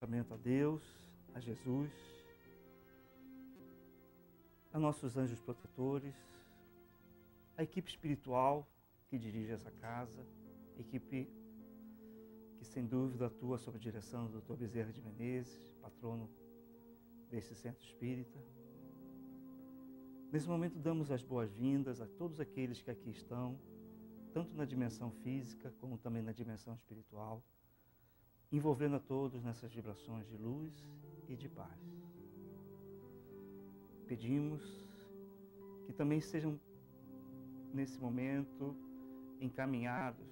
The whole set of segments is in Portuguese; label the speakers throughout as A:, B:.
A: Pensamento a Deus, a Jesus, a nossos anjos protetores, a equipe espiritual que dirige essa casa, equipe que sem dúvida atua sob a direção do Dr. Bezerra de Menezes, patrono deste centro espírita. Nesse momento damos as boas-vindas a todos aqueles que aqui estão, tanto na dimensão física como também na dimensão espiritual envolvendo a todos nessas vibrações de luz e de paz. Pedimos que também sejam, nesse momento, encaminhados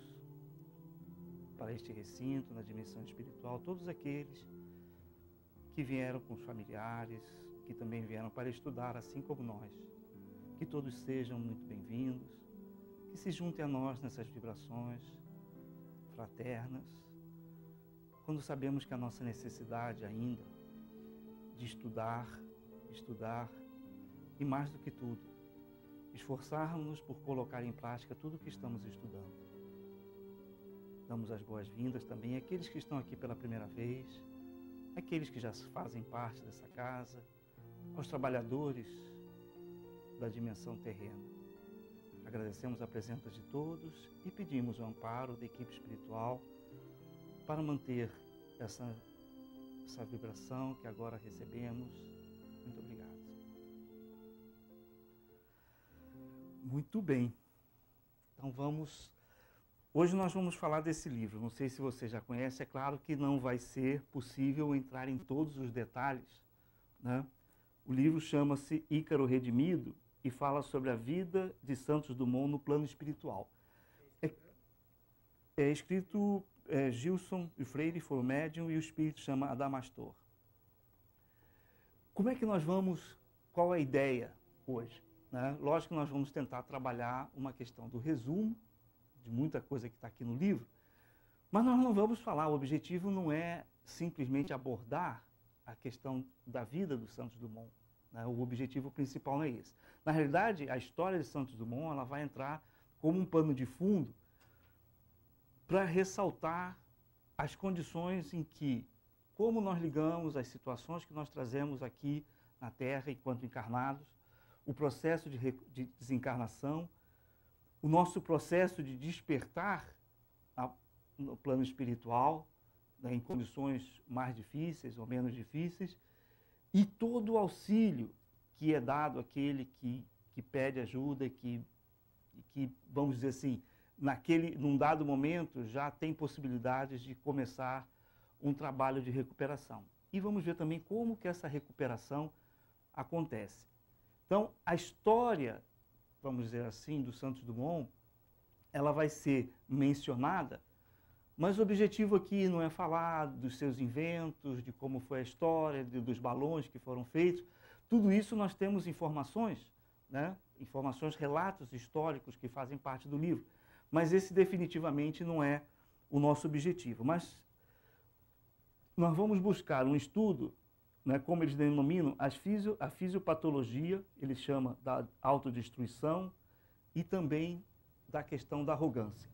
A: para este recinto, na dimensão espiritual, todos aqueles que vieram com os familiares, que também vieram para estudar, assim como nós. Que todos sejam muito bem-vindos, que se juntem a nós nessas vibrações fraternas quando sabemos que a nossa necessidade ainda de estudar, estudar e mais do que tudo, esforçarmos-nos por colocar em prática tudo o que estamos estudando. Damos as boas-vindas também àqueles que estão aqui pela primeira vez, àqueles que já fazem parte dessa casa, aos trabalhadores da dimensão terrena. Agradecemos a presença de todos e pedimos o amparo da equipe espiritual para manter essa, essa vibração que agora recebemos. Muito obrigado. Muito bem. Então vamos. Hoje nós vamos falar desse livro. Não sei se você já conhece, é claro que não vai ser possível entrar em todos os detalhes. Né? O livro chama-se Ícaro Redimido e fala sobre a vida de Santos Dumont no plano espiritual. É, é escrito é, Gilson e Freire foram médium e o espírito chama Adamastor. Como é que nós vamos, qual é a ideia hoje? Né? Lógico que nós vamos tentar trabalhar uma questão do resumo, de muita coisa que está aqui no livro, mas nós não vamos falar, o objetivo não é simplesmente abordar a questão da vida do Santos Dumont. Né? O objetivo principal não é esse. Na realidade, a história de Santos Dumont ela vai entrar como um pano de fundo para ressaltar as condições em que, como nós ligamos as situações que nós trazemos aqui na Terra enquanto encarnados, o processo de, de desencarnação, o nosso processo de despertar a, no plano espiritual, né, em condições mais difíceis ou menos difíceis, e todo o auxílio que é dado àquele que, que pede ajuda e que, que, vamos dizer assim, naquele, num dado momento, já tem possibilidades de começar um trabalho de recuperação. E vamos ver também como que essa recuperação acontece. Então, a história, vamos dizer assim, do Santos Dumont, ela vai ser mencionada, mas o objetivo aqui não é falar dos seus inventos, de como foi a história, de, dos balões que foram feitos. Tudo isso nós temos informações, né? informações, relatos históricos que fazem parte do livro. Mas esse definitivamente não é o nosso objetivo. Mas nós vamos buscar um estudo, né, como eles denominam, as fisio, a fisiopatologia, ele chama da autodestruição, e também da questão da arrogância.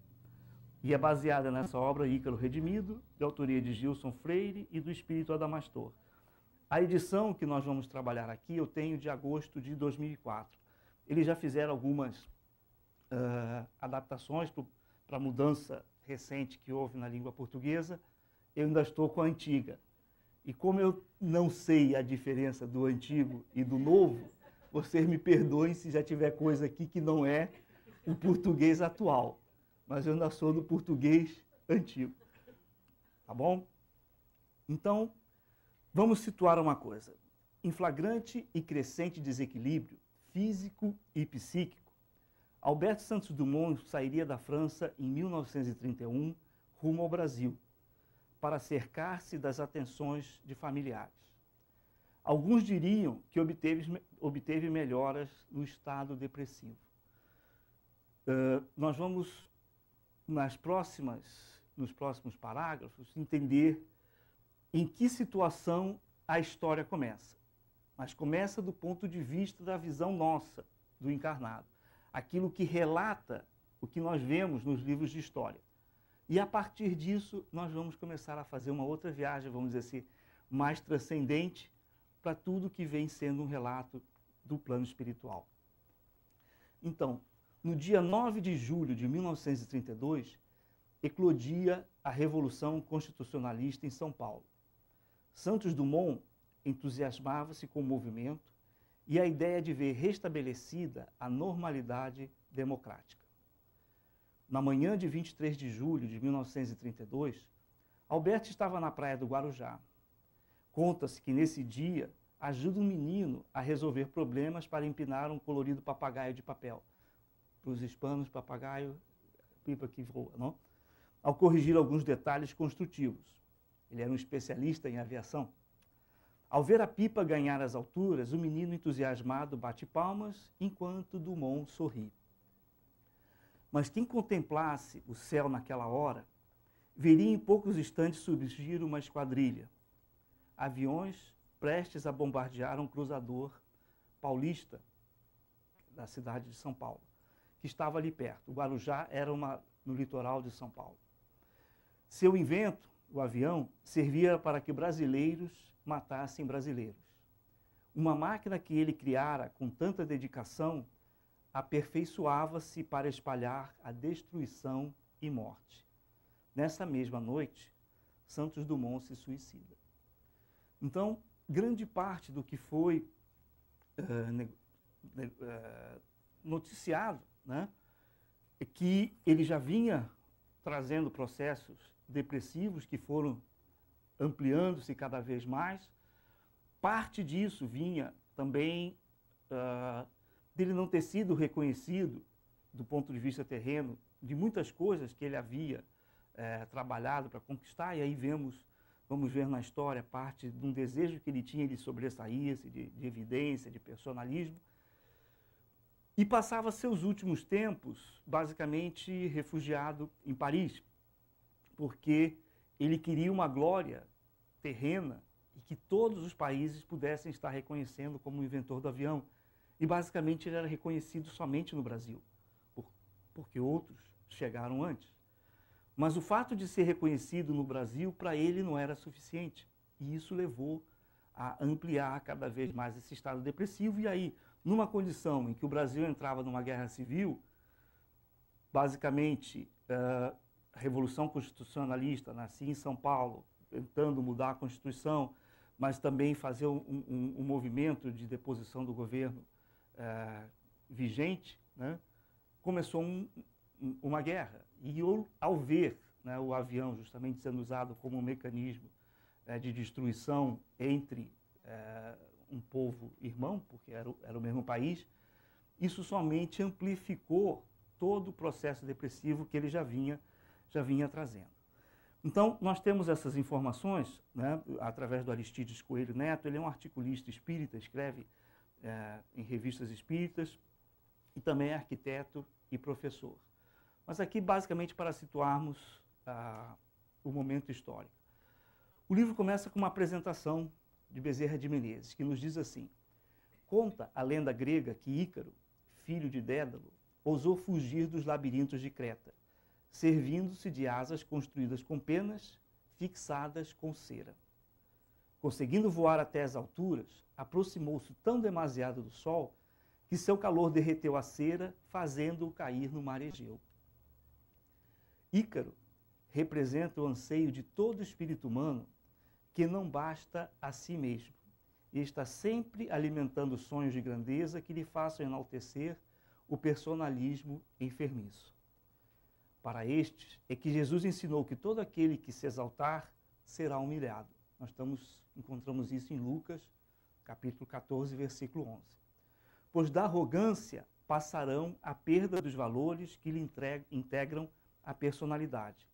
A: E é baseada nessa obra Ícaro Redimido, de autoria de Gilson Freire e do Espírito Adamastor. A edição que nós vamos trabalhar aqui eu tenho de agosto de 2004. Eles já fizeram algumas uh, adaptações para a mudança recente que houve na língua portuguesa, eu ainda estou com a antiga. E como eu não sei a diferença do antigo e do novo, vocês me perdoem se já tiver coisa aqui que não é o português atual, mas eu ainda sou do português antigo. Tá bom? Então, vamos situar uma coisa. Em flagrante e crescente desequilíbrio físico e psíquico, Alberto Santos Dumont sairia da França em 1931 rumo ao Brasil para cercar-se das atenções de familiares. Alguns diriam que obteve, obteve melhoras no estado depressivo. Uh, nós vamos, nas próximas, nos próximos parágrafos, entender em que situação a história começa. Mas começa do ponto de vista da visão nossa do encarnado aquilo que relata o que nós vemos nos livros de história. E a partir disso, nós vamos começar a fazer uma outra viagem, vamos dizer assim, mais transcendente para tudo que vem sendo um relato do plano espiritual. Então, no dia 9 de julho de 1932, eclodia a Revolução Constitucionalista em São Paulo. Santos Dumont entusiasmava-se com o movimento e a ideia de ver restabelecida a normalidade democrática. Na manhã de 23 de julho de 1932, Alberto estava na praia do Guarujá. Conta-se que nesse dia ajuda um menino a resolver problemas para empinar um colorido papagaio de papel. Para os hispanos, papagaio, pipa que voa, não? Ao corrigir alguns detalhes construtivos. Ele era um especialista em aviação. Ao ver a pipa ganhar as alturas, o menino entusiasmado bate palmas, enquanto Dumont sorri. Mas quem contemplasse o céu naquela hora, veria em poucos instantes surgir uma esquadrilha. Aviões prestes a bombardear um cruzador paulista da cidade de São Paulo, que estava ali perto. O Guarujá era uma, no litoral de São Paulo. Seu invento, o avião, servia para que brasileiros matassem brasileiros. Uma máquina que ele criara com tanta dedicação aperfeiçoava-se para espalhar a destruição e morte. Nessa mesma noite, Santos Dumont se suicida. Então, grande parte do que foi uh, noticiado, né, é que ele já vinha trazendo processos depressivos que foram ampliando-se cada vez mais. Parte disso vinha também uh, dele não ter sido reconhecido do ponto de vista terreno de muitas coisas que ele havia uh, trabalhado para conquistar, e aí vemos, vamos ver na história, parte de um desejo que ele tinha de sobressair-se, de, de evidência, de personalismo, e passava seus últimos tempos basicamente refugiado em Paris, porque ele queria uma glória terrena e que todos os países pudessem estar reconhecendo como inventor do avião. E basicamente ele era reconhecido somente no Brasil, por, porque outros chegaram antes. Mas o fato de ser reconhecido no Brasil para ele não era suficiente. E isso levou a ampliar cada vez mais esse estado depressivo. E aí, numa condição em que o Brasil entrava numa guerra civil, basicamente uh, revolução constitucionalista, nasci em São Paulo, tentando mudar a Constituição, mas também fazer um, um, um movimento de deposição do governo é, vigente, né? começou um, uma guerra. E eu, ao ver né, o avião justamente sendo usado como um mecanismo eh, de destruição entre é, um povo irmão, porque era, era o mesmo país, isso somente amplificou todo o processo depressivo que ele já vinha já vinha trazendo. Então, nós temos essas informações, né, através do Aristides Coelho Neto, ele é um articulista espírita, escreve é, em revistas espíritas, e também é arquiteto e professor. Mas aqui, basicamente, para situarmos ah, o momento histórico. O livro começa com uma apresentação de Bezerra de Menezes, que nos diz assim: Conta a lenda grega que Ícaro, filho de Dédalo, ousou fugir dos labirintos de Creta servindo-se de asas construídas com penas fixadas com cera. Conseguindo voar até as alturas, aproximou-se tão demasiado do sol que seu calor derreteu a cera, fazendo-o cair no mar Egeu. Ícaro representa o anseio de todo espírito humano que não basta a si mesmo e está sempre alimentando sonhos de grandeza que lhe façam enaltecer o personalismo enfermiço para estes é que Jesus ensinou que todo aquele que se exaltar será humilhado. Nós estamos, encontramos isso em Lucas, capítulo 14, versículo 11. Pois da arrogância passarão a perda dos valores que lhe integram a personalidade,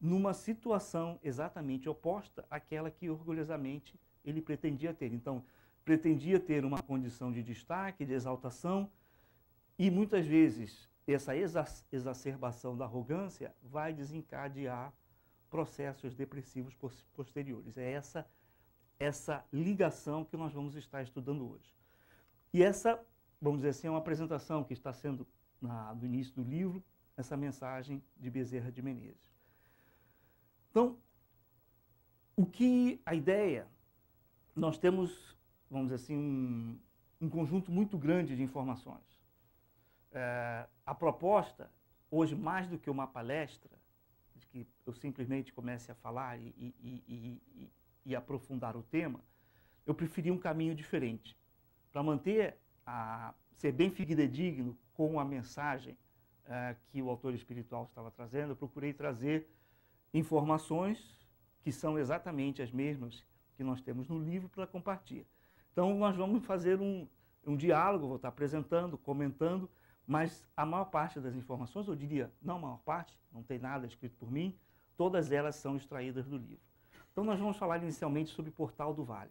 A: numa situação exatamente oposta àquela que orgulhosamente ele pretendia ter. Então, pretendia ter uma condição de destaque, de exaltação, e muitas vezes essa exacerbação da arrogância vai desencadear processos depressivos posteriores. É essa essa ligação que nós vamos estar estudando hoje. E essa, vamos dizer assim, é uma apresentação que está sendo na, no início do livro, essa mensagem de Bezerra de Menezes. Então, o que a ideia, nós temos, vamos dizer assim, um, um conjunto muito grande de informações. É, a proposta, hoje mais do que uma palestra, de que eu simplesmente comece a falar e, e, e, e aprofundar o tema, eu preferi um caminho diferente. Para manter, a, ser bem fidedigno com a mensagem é, que o autor espiritual estava trazendo, eu procurei trazer informações que são exatamente as mesmas que nós temos no livro para compartilhar. Então, nós vamos fazer um, um diálogo, vou estar apresentando, comentando, mas a maior parte das informações, eu diria, não a maior parte, não tem nada escrito por mim, todas elas são extraídas do livro. Então nós vamos falar inicialmente sobre o Portal do Vale.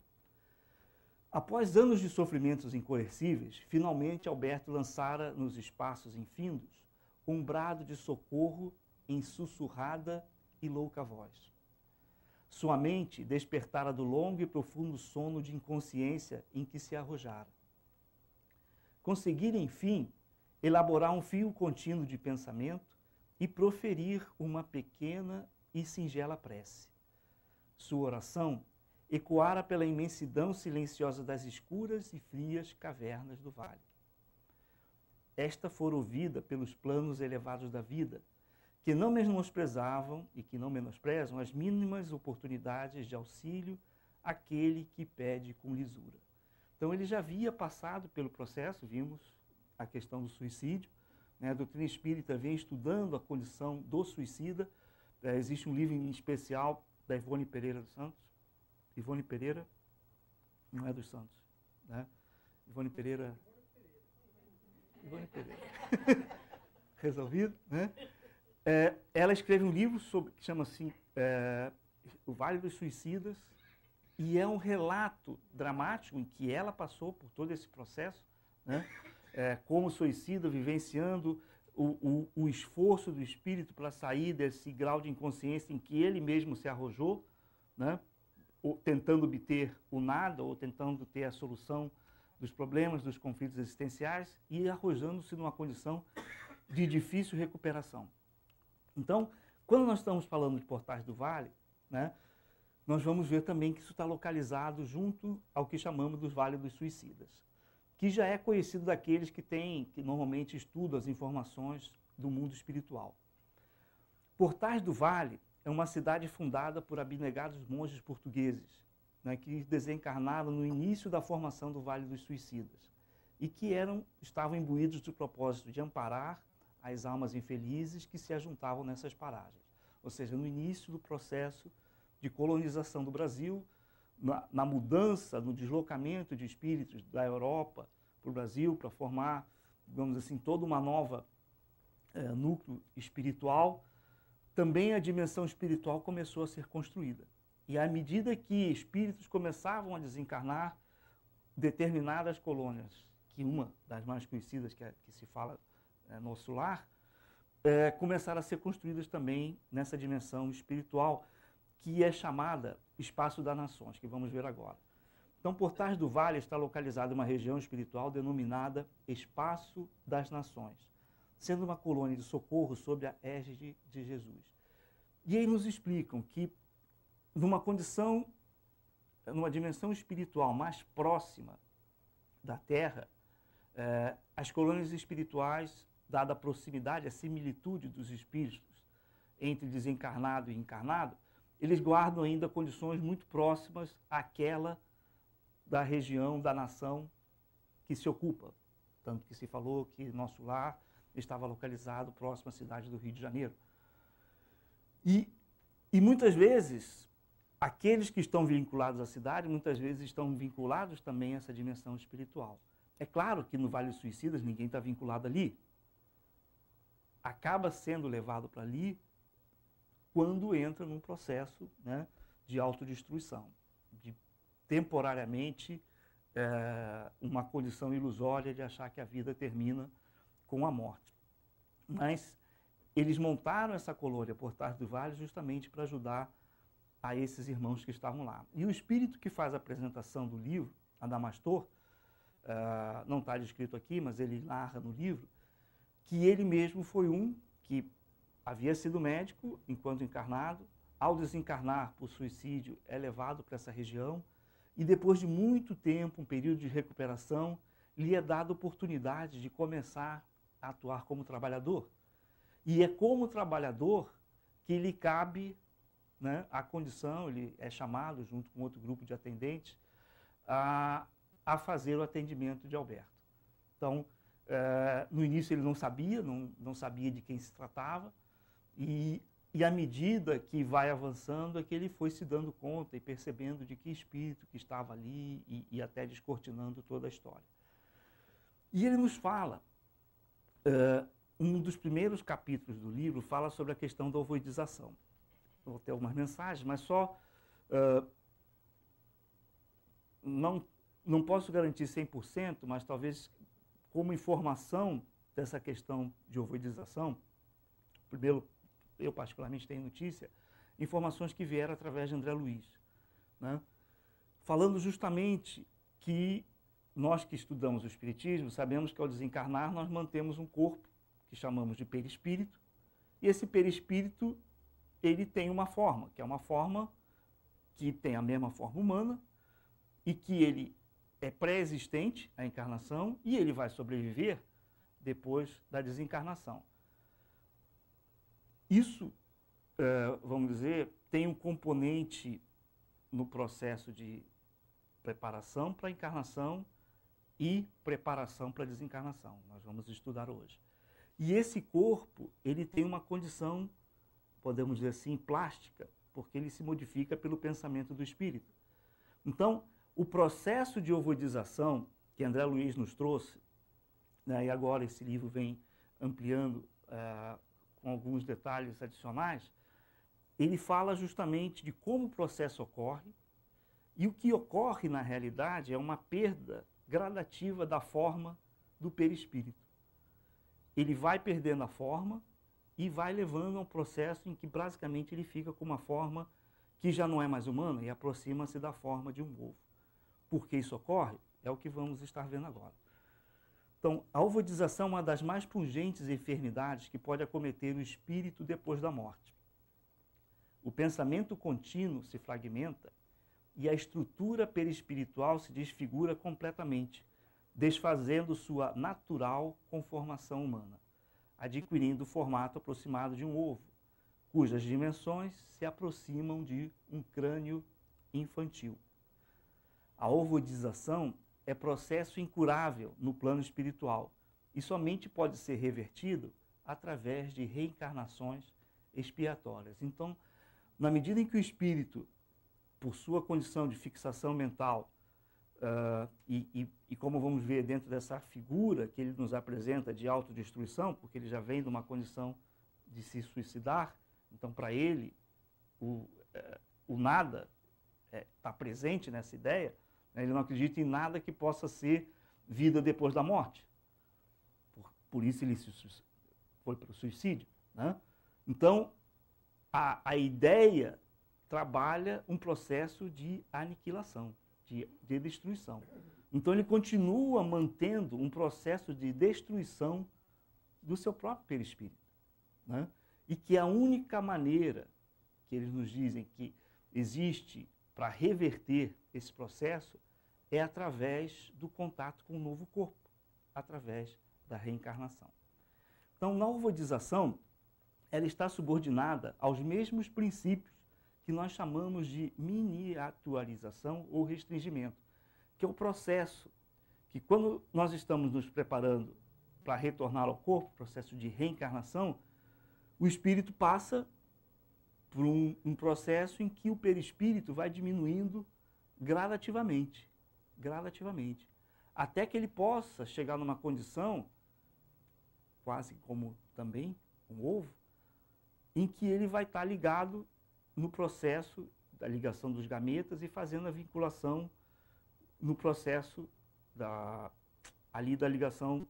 A: Após anos de sofrimentos incoercíveis, finalmente Alberto lançara nos espaços infindos um brado de socorro em sussurrada e louca voz. Sua mente despertara do longo e profundo sono de inconsciência em que se arrojara. Conseguir, enfim, elaborar um fio contínuo de pensamento e proferir uma pequena e singela prece. Sua oração ecoara pela imensidão silenciosa das escuras e frias cavernas do vale. Esta fora ouvida pelos planos elevados da vida, que não menosprezavam e que não menosprezam as mínimas oportunidades de auxílio àquele que pede com lisura. Então ele já havia passado pelo processo, vimos a questão do suicídio. Né? A doutrina espírita vem estudando a condição do suicida. É, existe um livro em especial da Ivone Pereira dos Santos. Ivone Pereira não é dos Santos. Né? Ivone Pereira. Ivone Pereira. Resolvido, né? É, ela escreve um livro sobre, que chama assim é, O Vale dos Suicidas e é um relato dramático em que ela passou por todo esse processo, né? é, como suicida, vivenciando o, o, o esforço do espírito para sair desse grau de inconsciência em que ele mesmo se arrojou, né? Ou tentando obter o nada ou tentando ter a solução dos problemas, dos conflitos existenciais e arrojando-se numa condição de difícil recuperação. Então, quando nós estamos falando de Portais do Vale, né, nós vamos ver também que isso está localizado junto ao que chamamos dos Vale dos Suicidas que já é conhecido daqueles que têm, que normalmente estudam as informações do mundo espiritual. Portais do Vale é uma cidade fundada por abnegados monges portugueses, né, que desencarnaram no início da formação do Vale dos Suicidas e que eram estavam imbuídos do propósito de amparar as almas infelizes que se ajuntavam nessas paragens. Ou seja, no início do processo de colonização do Brasil, na, na mudança, no deslocamento de espíritos da Europa para o Brasil, para formar, digamos assim, toda uma nova é, núcleo espiritual, também a dimensão espiritual começou a ser construída. E à medida que espíritos começavam a desencarnar, determinadas colônias, que uma das mais conhecidas que, é, que se fala é, no lar, é, começaram a ser construídas também nessa dimensão espiritual, que é chamada espaço das nações, que vamos ver agora. Então, por trás do vale está localizada uma região espiritual denominada Espaço das Nações, sendo uma colônia de socorro sob a égide de Jesus. E aí nos explicam que, numa condição, numa dimensão espiritual mais próxima da Terra, eh, as colônias espirituais, dada a proximidade, a similitude dos espíritos entre desencarnado e encarnado, eles guardam ainda condições muito próximas àquela da região, da nação que se ocupa. Tanto que se falou que nosso lar estava localizado próximo à cidade do Rio de Janeiro. E, e muitas vezes, aqueles que estão vinculados à cidade, muitas vezes estão vinculados também a essa dimensão espiritual. É claro que no Vale dos Suicidas ninguém está vinculado ali. Acaba sendo levado para ali quando entra num processo né, de autodestruição, de temporariamente é, uma condição ilusória de achar que a vida termina com a morte. Mas eles montaram essa colônia por trás do vale justamente para ajudar a esses irmãos que estavam lá. E o espírito que faz a apresentação do livro, Adamastor, uh, não está descrito aqui, mas ele narra no livro, que ele mesmo foi um que Havia sido médico enquanto encarnado, ao desencarnar por suicídio, é levado para essa região e depois de muito tempo, um período de recuperação, lhe é dada oportunidade de começar a atuar como trabalhador. E é como trabalhador que lhe cabe né, a condição, ele é chamado, junto com outro grupo de atendentes, a, a fazer o atendimento de Alberto. Então, é, no início ele não sabia, não, não sabia de quem se tratava, e, e à medida que vai avançando, é que ele foi se dando conta e percebendo de que espírito que estava ali e, e até descortinando toda a história. E ele nos fala, uh, um dos primeiros capítulos do livro fala sobre a questão da ovoidização. Vou ter algumas mensagens, mas só uh, não, não posso garantir 100%, mas talvez como informação dessa questão de ovoidização, primeiro eu particularmente tenho notícia, informações que vieram através de André Luiz. Né? Falando justamente que nós que estudamos o Espiritismo sabemos que ao desencarnar nós mantemos um corpo que chamamos de perispírito, e esse perispírito ele tem uma forma, que é uma forma que tem a mesma forma humana e que ele é pré-existente à encarnação e ele vai sobreviver depois da desencarnação. Isso, é, vamos dizer, tem um componente no processo de preparação para a encarnação e preparação para a desencarnação. Nós vamos estudar hoje. E esse corpo, ele tem uma condição, podemos dizer assim, plástica, porque ele se modifica pelo pensamento do espírito. Então, o processo de ovoidização que André Luiz nos trouxe, né, e agora esse livro vem ampliando é, com alguns detalhes adicionais, ele fala justamente de como o processo ocorre e o que ocorre na realidade é uma perda gradativa da forma do perispírito. Ele vai perdendo a forma e vai levando a um processo em que basicamente ele fica com uma forma que já não é mais humana e aproxima-se da forma de um ovo. Por que isso ocorre? É o que vamos estar vendo agora. Então, a alvodização é uma das mais pungentes enfermidades que pode acometer o espírito depois da morte. O pensamento contínuo se fragmenta e a estrutura perispiritual se desfigura completamente, desfazendo sua natural conformação humana, adquirindo o formato aproximado de um ovo, cujas dimensões se aproximam de um crânio infantil. A ovodização é processo incurável no plano espiritual e somente pode ser revertido através de reencarnações expiatórias. Então, na medida em que o espírito, por sua condição de fixação mental, uh, e, e, e, como vamos ver dentro dessa figura que ele nos apresenta de autodestruição, porque ele já vem de uma condição de se suicidar, então para ele o, uh, o nada está é, tá presente nessa ideia, né? Ele não acredita em nada que possa ser vida depois da morte. Por, por isso ele se, foi para o suicídio. Né? Então, a, a ideia trabalha um processo de aniquilação, de, de destruição. Então, ele continua mantendo um processo de destruição do seu próprio perispírito. Né? E que a única maneira que eles nos dizem que existe para reverter esse processo é através do contato com o novo corpo, através da reencarnação. Então, na ovodização, ela está subordinada aos mesmos princípios que nós chamamos de miniaturização ou restringimento, que é o processo que, quando nós estamos nos preparando para retornar ao corpo, processo de reencarnação, o espírito passa por um, um processo em que o perispírito vai diminuindo gradativamente, gradativamente, até que ele possa chegar numa condição quase como também um ovo, em que ele vai estar ligado no processo da ligação dos gametas e fazendo a vinculação no processo da ali da ligação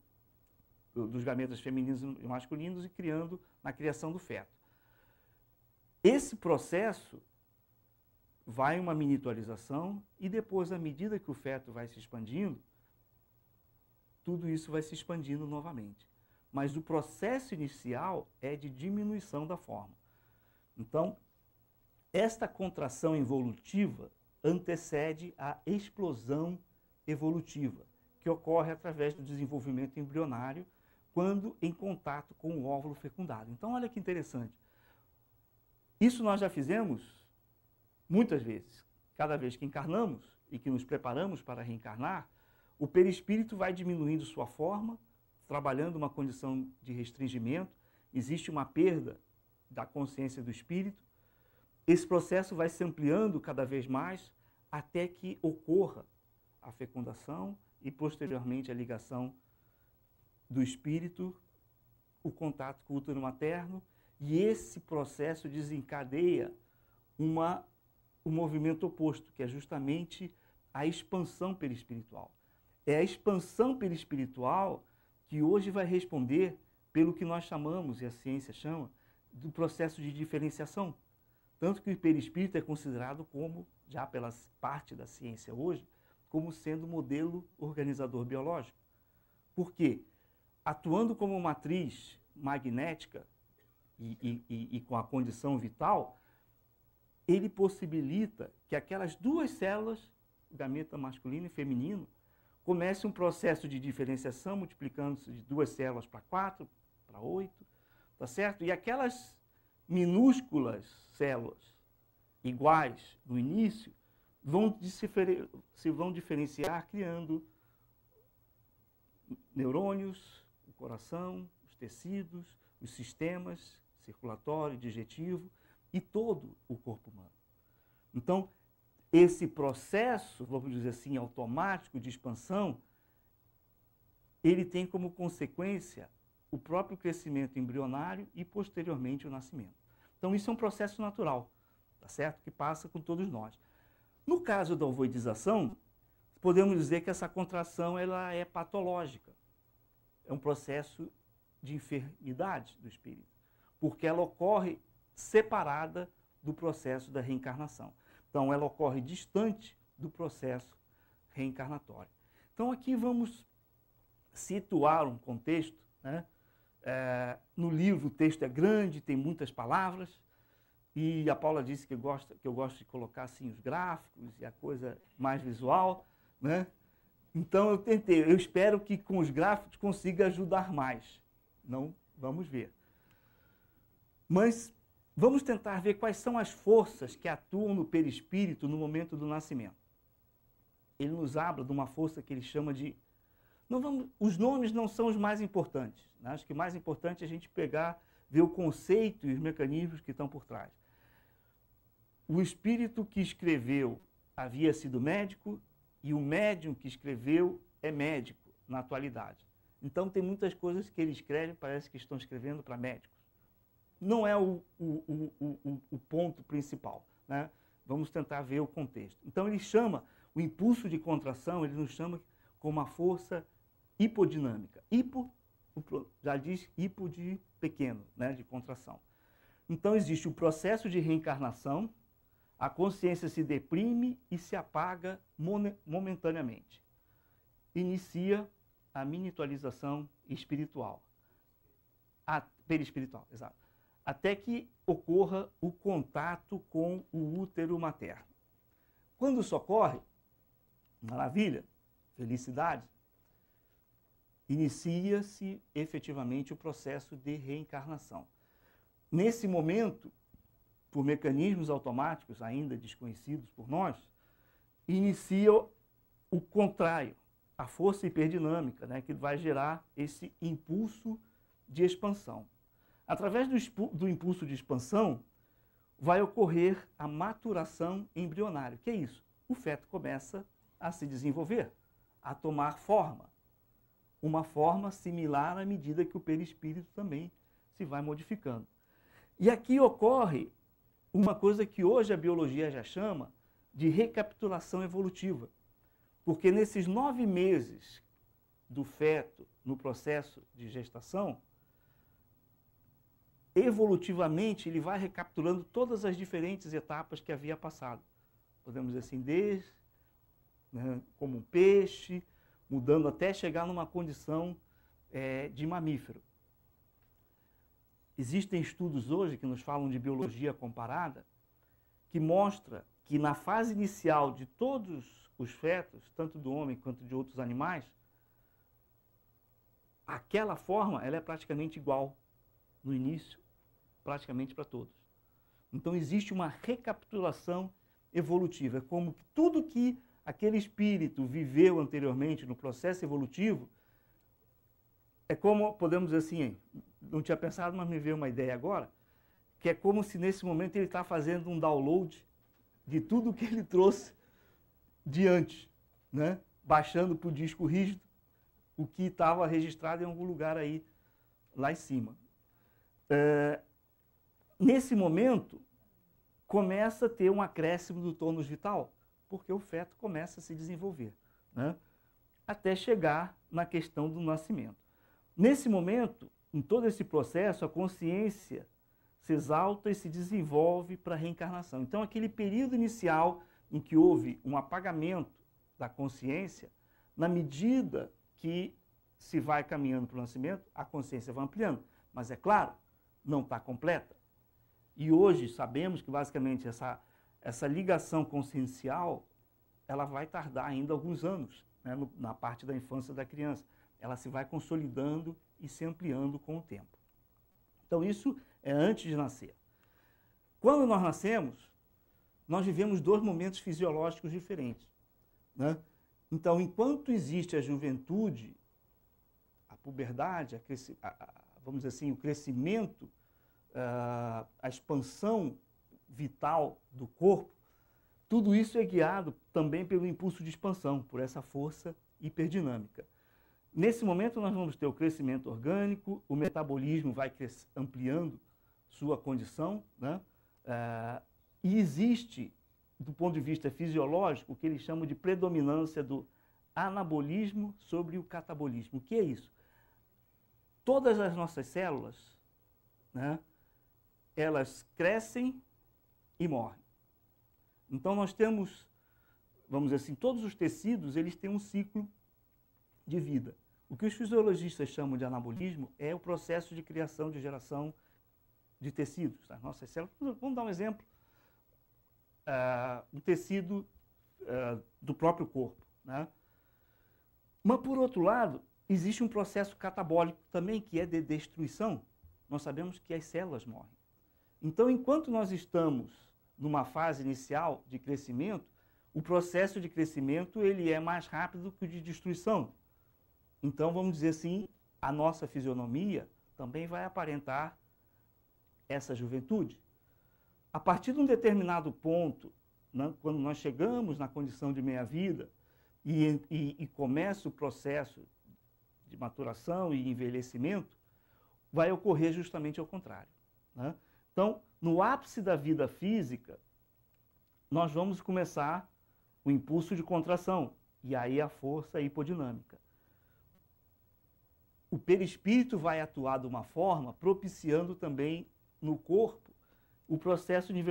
A: dos gametas femininos e masculinos e criando na criação do feto. Esse processo vai uma miniaturização e depois, à medida que o feto vai se expandindo, tudo isso vai se expandindo novamente. Mas o processo inicial é de diminuição da forma. Então, esta contração evolutiva antecede a explosão evolutiva, que ocorre através do desenvolvimento embrionário quando em contato com o óvulo fecundado. Então, olha que interessante. Isso nós já fizemos Muitas vezes, cada vez que encarnamos e que nos preparamos para reencarnar, o perispírito vai diminuindo sua forma, trabalhando uma condição de restringimento, existe uma perda da consciência do espírito. Esse processo vai se ampliando cada vez mais até que ocorra a fecundação e, posteriormente, a ligação do espírito, o contato com o útero materno, e esse processo desencadeia uma o movimento oposto, que é justamente a expansão perispiritual. É a expansão perispiritual que hoje vai responder pelo que nós chamamos, e a ciência chama, do processo de diferenciação. Tanto que o perispírito é considerado como, já pela parte da ciência hoje, como sendo modelo organizador biológico. Por quê? Atuando como matriz magnética e, e, e, e com a condição vital, ele possibilita que aquelas duas células, gameta masculino e feminino, comece um processo de diferenciação, multiplicando-se de duas células para quatro, para oito, tá certo? E aquelas minúsculas células iguais no início vão se vão diferenciar criando neurônios, o coração, os tecidos, os sistemas circulatório, digestivo, e todo o corpo humano. Então, esse processo, vamos dizer assim, automático de expansão, ele tem como consequência o próprio crescimento embrionário e posteriormente o nascimento. Então isso é um processo natural, tá certo? Que passa com todos nós. No caso da ovoidização, podemos dizer que essa contração ela é patológica. É um processo de enfermidade do espírito, porque ela ocorre separada do processo da reencarnação. Então, ela ocorre distante do processo reencarnatório. Então, aqui vamos situar um contexto. Né? É, no livro o texto é grande, tem muitas palavras, e a Paula disse que, gosta, que eu gosto de colocar assim, os gráficos e a coisa mais visual. Né? Então, eu tentei. Eu espero que com os gráficos consiga ajudar mais. Não vamos ver. Mas Vamos tentar ver quais são as forças que atuam no perispírito no momento do nascimento. Ele nos habla de uma força que ele chama de. Vamos... os nomes não são os mais importantes. Né? Acho que o mais importante é a gente pegar, ver o conceito e os mecanismos que estão por trás. O espírito que escreveu havia sido médico e o médium que escreveu é médico na atualidade. Então tem muitas coisas que ele escreve, parece que estão escrevendo para médicos não é o, o, o, o ponto principal. Né? Vamos tentar ver o contexto. Então, ele chama o impulso de contração, ele nos chama como uma força hipodinâmica. Hipo, já diz hipo de pequeno, né? de contração. Então, existe o processo de reencarnação, a consciência se deprime e se apaga momentaneamente. Inicia a minitualização espiritual, a perispiritual, exato até que ocorra o contato com o útero materno. Quando isso ocorre, maravilha, felicidade, inicia-se efetivamente o processo de reencarnação. Nesse momento, por mecanismos automáticos ainda desconhecidos por nós, inicia o contrário, a força hiperdinâmica, né, que vai gerar esse impulso de expansão. Através do, do impulso de expansão, vai ocorrer a maturação embrionária. O que é isso? O feto começa a se desenvolver, a tomar forma. Uma forma similar à medida que o perispírito também se vai modificando. E aqui ocorre uma coisa que hoje a biologia já chama de recapitulação evolutiva. Porque nesses nove meses do feto no processo de gestação, evolutivamente, ele vai recapitulando todas as diferentes etapas que havia passado. Podemos dizer assim, desde né, como um peixe, mudando até chegar numa condição é, de mamífero. Existem estudos hoje que nos falam de biologia comparada, que mostra que na fase inicial de todos os fetos, tanto do homem quanto de outros animais, aquela forma ela é praticamente igual no início, praticamente para todos. Então existe uma recapitulação evolutiva, é como tudo que aquele espírito viveu anteriormente no processo evolutivo, é como, podemos dizer assim, não tinha pensado, mas me veio uma ideia agora, que é como se nesse momento ele está fazendo um download de tudo que ele trouxe antes, né? baixando para o disco rígido o que estava registrado em algum lugar aí lá em cima. É, nesse momento, começa a ter um acréscimo do tônus vital, porque o feto começa a se desenvolver, né? até chegar na questão do nascimento. Nesse momento, em todo esse processo, a consciência se exalta e se desenvolve para a reencarnação. Então, aquele período inicial em que houve um apagamento da consciência, na medida que se vai caminhando para o nascimento, a consciência vai ampliando. Mas é claro, não está completa. E hoje sabemos que basicamente essa, essa ligação consciencial ela vai tardar ainda alguns anos né, no, na parte da infância da criança. Ela se vai consolidando e se ampliando com o tempo. Então isso é antes de nascer. Quando nós nascemos, nós vivemos dois momentos fisiológicos diferentes. Né? Então, enquanto existe a juventude, a puberdade, a, a, vamos dizer assim, o crescimento, ah, a expansão vital do corpo, tudo isso é guiado também pelo impulso de expansão, por essa força hiperdinâmica. Nesse momento, nós vamos ter o crescimento orgânico, o metabolismo vai ampliando sua condição, né? Ah, e existe, do ponto de vista fisiológico, o que eles chamam de predominância do anabolismo sobre o catabolismo. O que é isso? Todas as nossas células, né, elas crescem e morrem. Então nós temos, vamos dizer assim, todos os tecidos, eles têm um ciclo de vida. O que os fisiologistas chamam de anabolismo é o processo de criação, de geração de tecidos. Tá? Nossas células, vamos dar um exemplo, uh, um tecido uh, do próprio corpo. Né? Mas, por outro lado, Existe um processo catabólico também que é de destruição. Nós sabemos que as células morrem. Então, enquanto nós estamos numa fase inicial de crescimento, o processo de crescimento ele é mais rápido que o de destruição. Então, vamos dizer assim, a nossa fisionomia também vai aparentar essa juventude. A partir de um determinado ponto, né, quando nós chegamos na condição de meia-vida e, e, e começa o processo de maturação e envelhecimento, vai ocorrer justamente ao contrário. Né? Então, no ápice da vida física, nós vamos começar o impulso de contração, e aí a força hipodinâmica. O perispírito vai atuar de uma forma propiciando também no corpo o processo de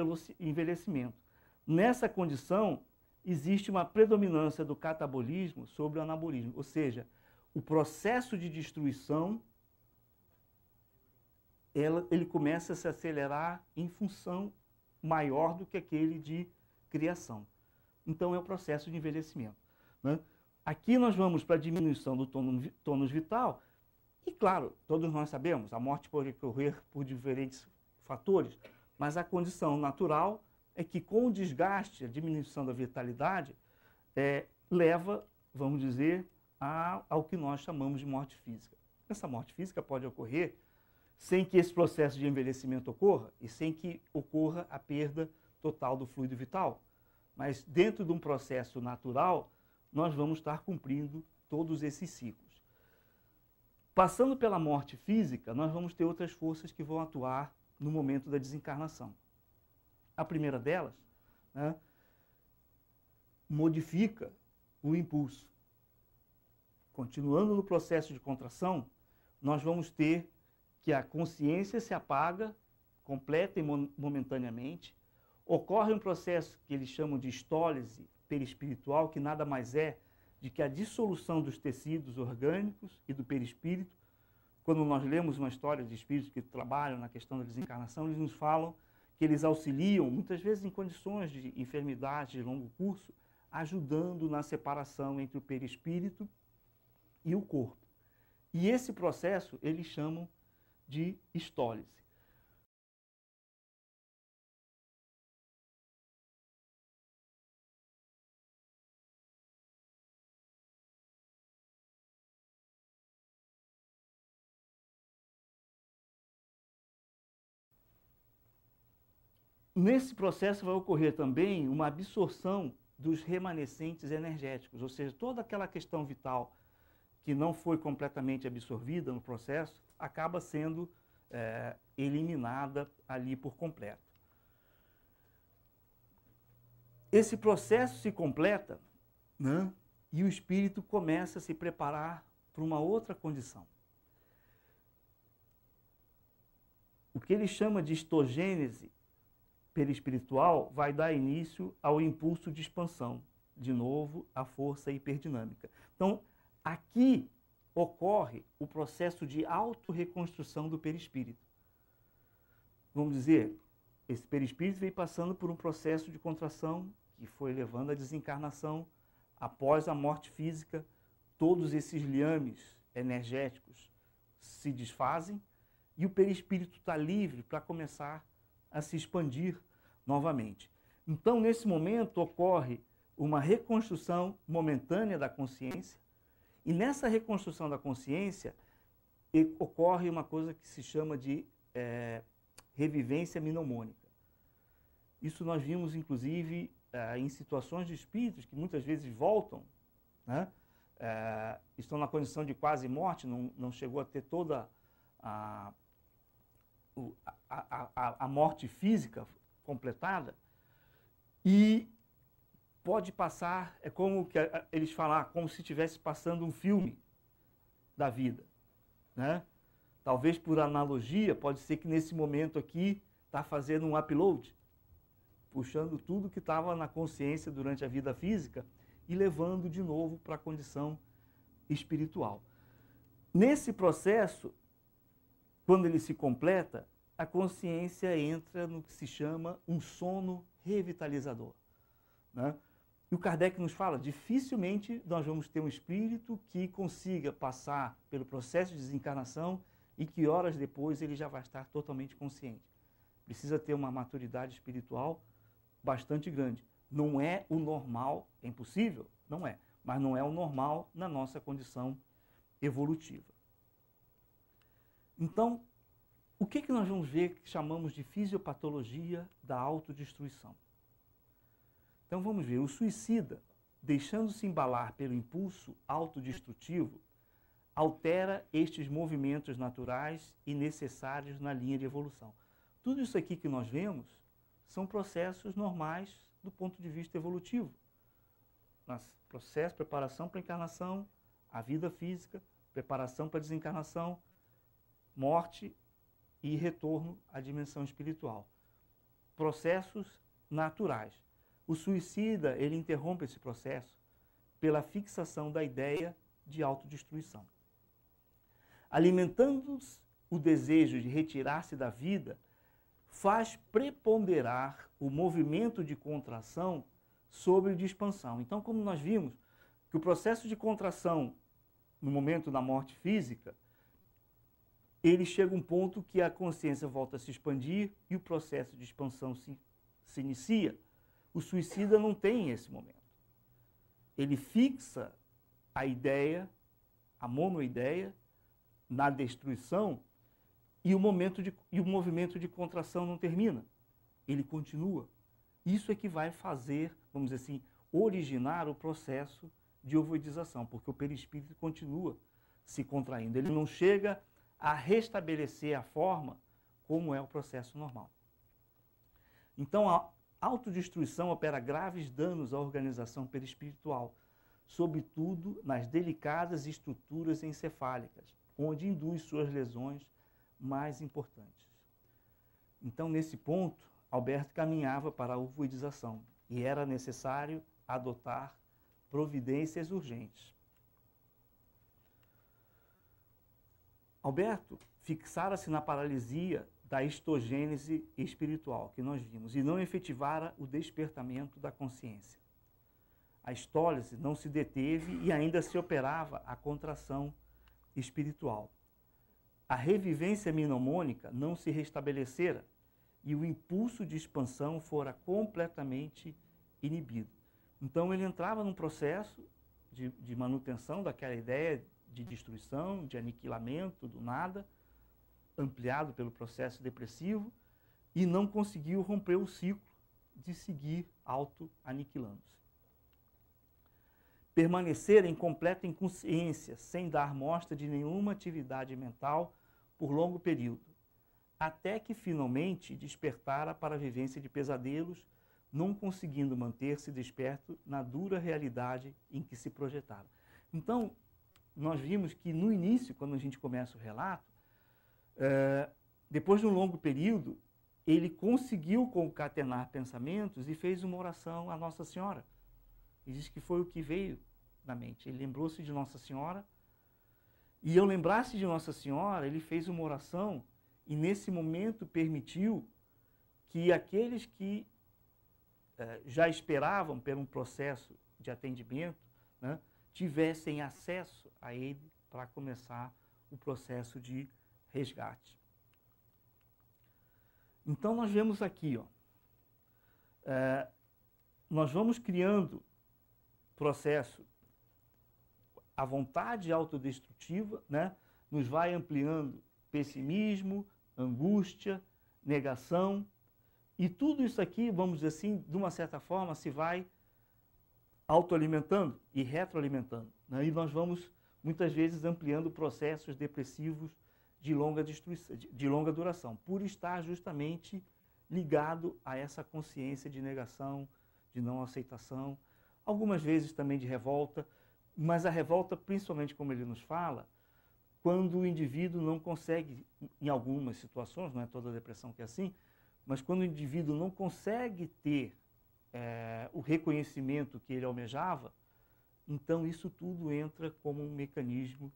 A: envelhecimento. Nessa condição, existe uma predominância do catabolismo sobre o anabolismo, ou seja, o processo de destruição, ela, ele começa a se acelerar em função maior do que aquele de criação. Então, é o processo de envelhecimento. Né? Aqui nós vamos para a diminuição do tônus, vital, e claro, todos nós sabemos, a morte pode ocorrer por diferentes fatores, mas a condição natural é que com o desgaste, a diminuição da vitalidade, é, leva, vamos dizer, ao que nós chamamos de morte física. Essa morte física pode ocorrer sem que esse processo de envelhecimento ocorra e sem que ocorra a perda total do fluido vital. Mas dentro de um processo natural, nós vamos estar cumprindo todos esses ciclos. Passando pela morte física, nós vamos ter outras forças que vão atuar no momento da desencarnação. A primeira delas né, modifica o impulso continuando no processo de contração, nós vamos ter que a consciência se apaga completa e momentaneamente, ocorre um processo que eles chamam de histólise perispiritual, que nada mais é de que a dissolução dos tecidos orgânicos e do perispírito. Quando nós lemos uma história de espíritos que trabalham na questão da desencarnação, eles nos falam que eles auxiliam, muitas vezes em condições de enfermidade de longo curso, ajudando na separação entre o perispírito e o corpo. E esse processo eles chamam de histólise. Nesse processo vai ocorrer também uma absorção dos remanescentes energéticos, ou seja, toda aquela questão vital que não foi completamente absorvida no processo, acaba sendo é, eliminada ali por completo. Esse processo se completa né, e o espírito começa a se preparar para uma outra condição. O que ele chama de histogênese perispiritual vai dar início ao impulso de expansão, de novo, a força hiperdinâmica. Então, Aqui ocorre o processo de autorreconstrução do perispírito. Vamos dizer, esse perispírito veio passando por um processo de contração que foi levando à desencarnação após a morte física. Todos esses liames energéticos se desfazem e o perispírito está livre para começar a se expandir novamente. Então, nesse momento, ocorre uma reconstrução momentânea da consciência, e nessa reconstrução da consciência ocorre uma coisa que se chama de é, revivência mnemônica. Isso nós vimos, inclusive, é, em situações de espíritos que muitas vezes voltam, né? é, estão na condição de quase morte, não, não chegou a ter toda a, a, a, a morte física completada, e pode passar, é como que eh, eh, eles falar, como se estivesse passando um filme da vida, né? Talvez por analogia, pode ser que nesse momento aqui está fazendo um upload, puxando tudo que estava na consciência durante a vida física e levando de novo para a condição espiritual. Nesse processo, quando ele se completa, a consciência entra no que se chama um sono revitalizador. Né? E o Kardec nos fala: dificilmente nós vamos ter um espírito que consiga passar pelo processo de desencarnação e que horas depois ele já vai estar totalmente consciente. Precisa ter uma maturidade espiritual bastante grande. Não é o normal, é impossível? Não é. Mas não é o normal na nossa condição evolutiva. Então, o que, que nós vamos ver que chamamos de fisiopatologia da autodestruição? Então vamos ver, o suicida, deixando-se embalar pelo impulso autodestrutivo, altera estes movimentos naturais e necessários na linha de evolução. Tudo isso aqui que nós vemos são processos normais do ponto de vista evolutivo. Mas processo, preparação para a encarnação, a vida física, preparação para a desencarnação, morte e retorno à dimensão espiritual. Processos naturais. O suicida, ele interrompe esse processo pela fixação da ideia de autodestruição. Alimentando o desejo de retirar-se da vida, faz preponderar o movimento de contração sobre o de expansão. Então, como nós vimos que o processo de contração no momento da morte física, ele chega um ponto que a consciência volta a se expandir e o processo de expansão se, se inicia. O suicida não tem esse momento. Ele fixa a ideia, a monoideia, na destruição e o, momento de, e o movimento de contração não termina. Ele continua. Isso é que vai fazer, vamos dizer assim, originar o processo de ovoidização, porque o perispírito continua se contraindo. Ele não chega a restabelecer a forma como é o processo normal. Então, a, autodestruição opera graves danos à organização perispiritual, sobretudo nas delicadas estruturas encefálicas, onde induz suas lesões mais importantes. Então, nesse ponto, Alberto caminhava para a uvoidização e era necessário adotar providências urgentes. Alberto fixara-se na paralisia da histogênese espiritual que nós vimos e não efetivara o despertamento da consciência. A histólise não se deteve e ainda se operava a contração espiritual. A revivência mnemônica não se restabelecera e o impulso de expansão fora completamente inibido. Então ele entrava num processo de, de manutenção daquela ideia de destruição, de aniquilamento do nada, ampliado pelo processo depressivo e não conseguiu romper o ciclo de seguir auto-aniquilando-se. Permanecer em completa inconsciência, sem dar mostra de nenhuma atividade mental por longo período, até que finalmente despertara para a vivência de pesadelos, não conseguindo manter-se desperto na dura realidade em que se projetava. Então, nós vimos que no início, quando a gente começa o relato, é, depois de um longo período, ele conseguiu concatenar pensamentos e fez uma oração à Nossa Senhora. E diz que foi o que veio na mente. Ele lembrou-se de Nossa Senhora. E ao lembrar-se de Nossa Senhora, ele fez uma oração e nesse momento permitiu que aqueles que eh, já esperavam por um processo de atendimento né, tivessem acesso a ele para começar o processo de resgate. Então nós vemos aqui, ó, é, nós vamos criando processo, a vontade autodestrutiva, né, nos vai ampliando pessimismo, angústia, negação, e tudo isso aqui, vamos dizer assim, de uma certa forma, se vai autoalimentando e retroalimentando. Né? E nós vamos, muitas vezes, ampliando processos depressivos de longa, de longa duração, por estar justamente ligado a essa consciência de negação, de não aceitação, algumas vezes também de revolta, mas a revolta, principalmente como ele nos fala, quando o indivíduo não consegue, em algumas situações, não é toda depressão que é assim, mas quando o indivíduo não consegue ter é, o reconhecimento que ele almejava, então isso tudo entra como um mecanismo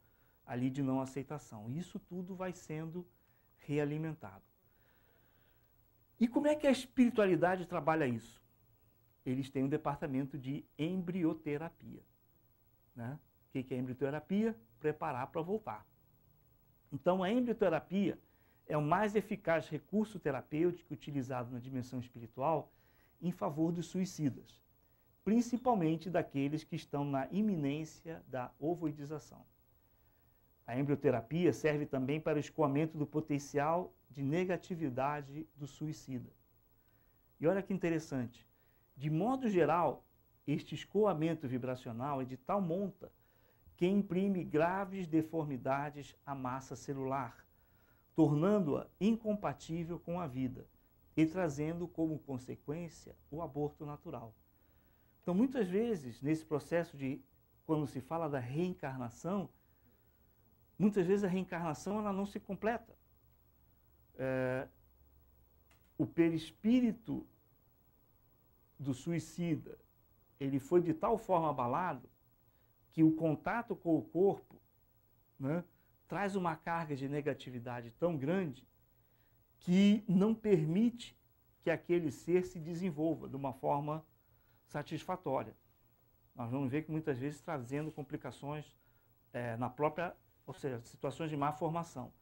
A: ali de não aceitação. Isso tudo vai sendo realimentado. E como é que a espiritualidade trabalha isso? Eles têm um departamento de embrioterapia. Né? O que é embrioterapia? Preparar para voltar. Então, a embrioterapia é o mais eficaz recurso terapêutico utilizado na dimensão espiritual em favor dos suicidas, principalmente daqueles que estão na iminência da ovoidização. A embrioterapia serve também para o escoamento do potencial de negatividade do suicida. E olha que interessante. De modo geral, este escoamento vibracional é de tal monta que imprime graves deformidades à massa celular, tornando-a incompatível com a vida e trazendo como consequência o aborto natural. Então, muitas vezes, nesse processo de quando se fala da reencarnação, Muitas vezes a reencarnação ela não se completa. É, o perispírito do suicida ele foi de tal forma abalado que o contato com o corpo né, traz uma carga de negatividade tão grande que não permite que aquele ser se desenvolva de uma forma satisfatória. Nós vamos ver que muitas vezes trazendo complicações é, na própria ou seja, situações de má formação.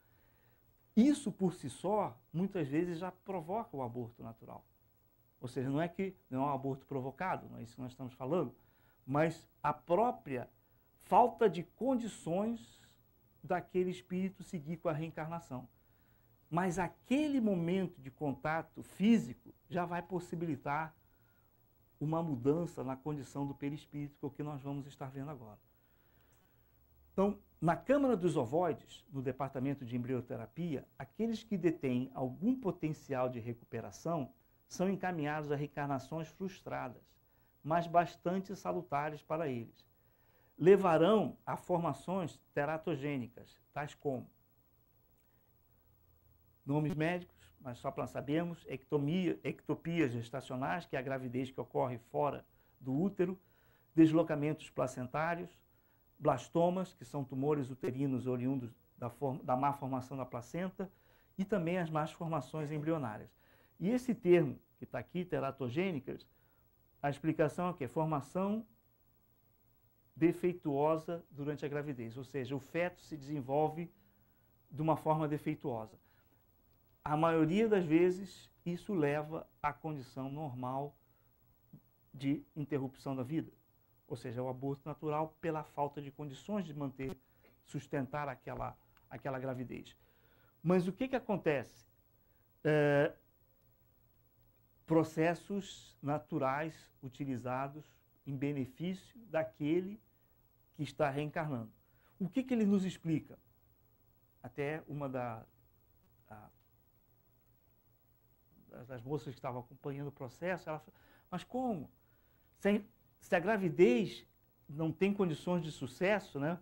A: Isso por si só, muitas vezes já provoca o aborto natural. Ou seja, não é que não é um aborto provocado, não é isso que nós estamos falando, mas a própria falta de condições daquele espírito seguir com a reencarnação. Mas aquele momento de contato físico já vai possibilitar uma mudança na condição do perispírito, que é o que nós vamos estar vendo agora. Então, na Câmara dos Ovoides, no Departamento de Embrioterapia, aqueles que detêm algum potencial de recuperação são encaminhados a reencarnações frustradas, mas bastante salutares para eles. Levarão a formações teratogênicas, tais como nomes médicos, mas só para sabermos, ectomia, ectopias gestacionais, que é a gravidez que ocorre fora do útero, deslocamentos placentários, blastomas, que são tumores uterinos oriundos da, forma, da má formação da placenta, e também as más formações embrionárias. E esse termo que está aqui, teratogênicas, a explicação é que é formação defeituosa durante a gravidez, ou seja, o feto se desenvolve de uma forma defeituosa. A maioria das vezes, isso leva à condição normal de interrupção da vida ou seja, o aborto natural pela falta de condições de manter, sustentar aquela, aquela gravidez. Mas o que, que acontece? É, processos naturais utilizados em benefício daquele que está reencarnando. O que, que ele nos explica? Até uma da, a, das moças que estavam acompanhando o processo, ela falou, mas como? Sem, se a gravidez não tem condições de sucesso, né,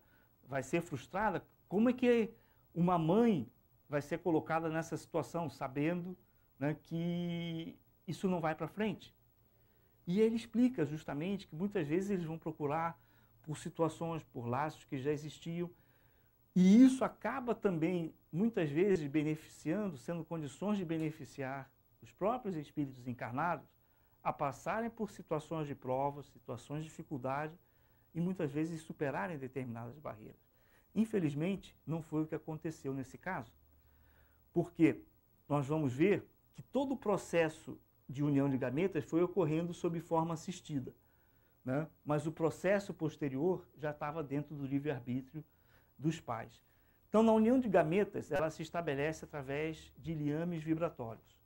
A: vai ser frustrada, como é que uma mãe vai ser colocada nessa situação, sabendo né, que isso não vai para frente? E ele explica justamente que muitas vezes eles vão procurar por situações, por laços que já existiam, e isso acaba também, muitas vezes, beneficiando, sendo condições de beneficiar os próprios espíritos encarnados, a passarem por situações de provas, situações de dificuldade e muitas vezes superarem determinadas barreiras. Infelizmente, não foi o que aconteceu nesse caso, porque nós vamos ver que todo o processo de união de gametas foi ocorrendo sob forma assistida, né? mas o processo posterior já estava dentro do livre-arbítrio dos pais. Então, na união de gametas, ela se estabelece através de liames vibratórios.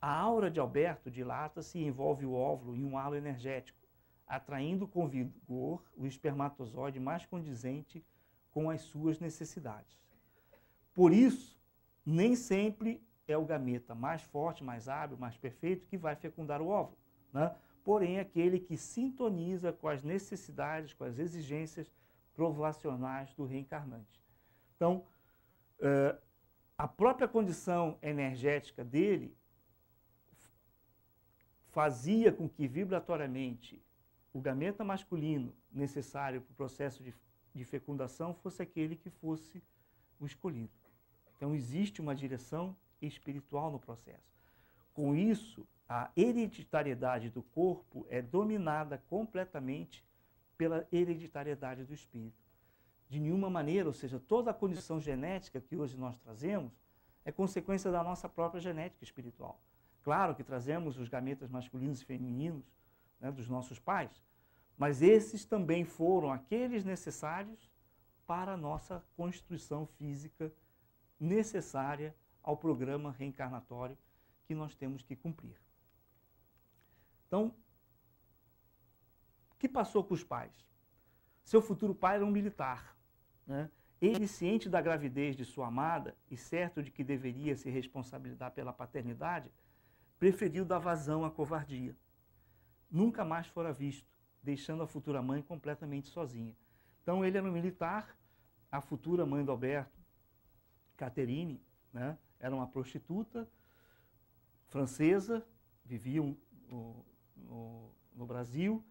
A: A aura de Alberto dilata-se e envolve o óvulo em um halo energético, atraindo com vigor o espermatozoide mais condizente com as suas necessidades. Por isso, nem sempre é o gameta mais forte, mais hábil, mais perfeito que vai fecundar o óvulo, né? porém é aquele que sintoniza com as necessidades, com as exigências provacionais do reencarnante. Então, uh, a própria condição energética dele fazia com que vibratoriamente o gameta masculino necessário para o processo de, de fecundação fosse aquele que fosse o escolhido. Então existe uma direção espiritual no processo. Com isso, a hereditariedade do corpo é dominada completamente pela hereditariedade do espírito. De nenhuma maneira, ou seja, toda a condição genética que hoje nós trazemos é consequência da nossa própria genética espiritual. Claro que trazemos os gametas masculinos e femininos né, dos nossos pais, mas esses também foram aqueles necessários para a nossa constituição física necessária ao programa reencarnatório que nós temos que cumprir. Então, o que passou com os pais? Seu futuro pai era um militar. Né? Ele, ciente da gravidez de sua amada e certo de que deveria se responsabilizar pela paternidade, preferiu dar vazão à covardia. Nunca mais fora visto, deixando a futura mãe completamente sozinha. Então ele era um militar, a futura mãe do Alberto, Caterine, né, era uma prostituta francesa, vivia no, no, no Brasil,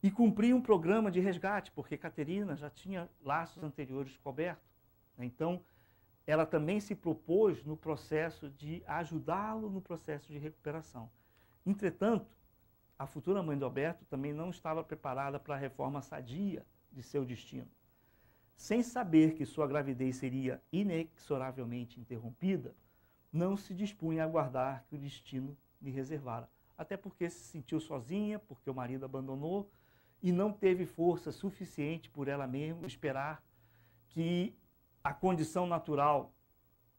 A: e cumpria um programa de resgate, porque Caterina já tinha laços anteriores com Alberto. Né, então, ela também se propôs no processo de ajudá-lo no processo de recuperação. Entretanto, a futura mãe do Alberto também não estava preparada para a reforma sadia de seu destino. Sem saber que sua gravidez seria inexoravelmente interrompida, não se dispunha a aguardar que o destino lhe reservara. Até porque se sentiu sozinha, porque o marido abandonou e não teve força suficiente por ela mesma esperar que a condição natural,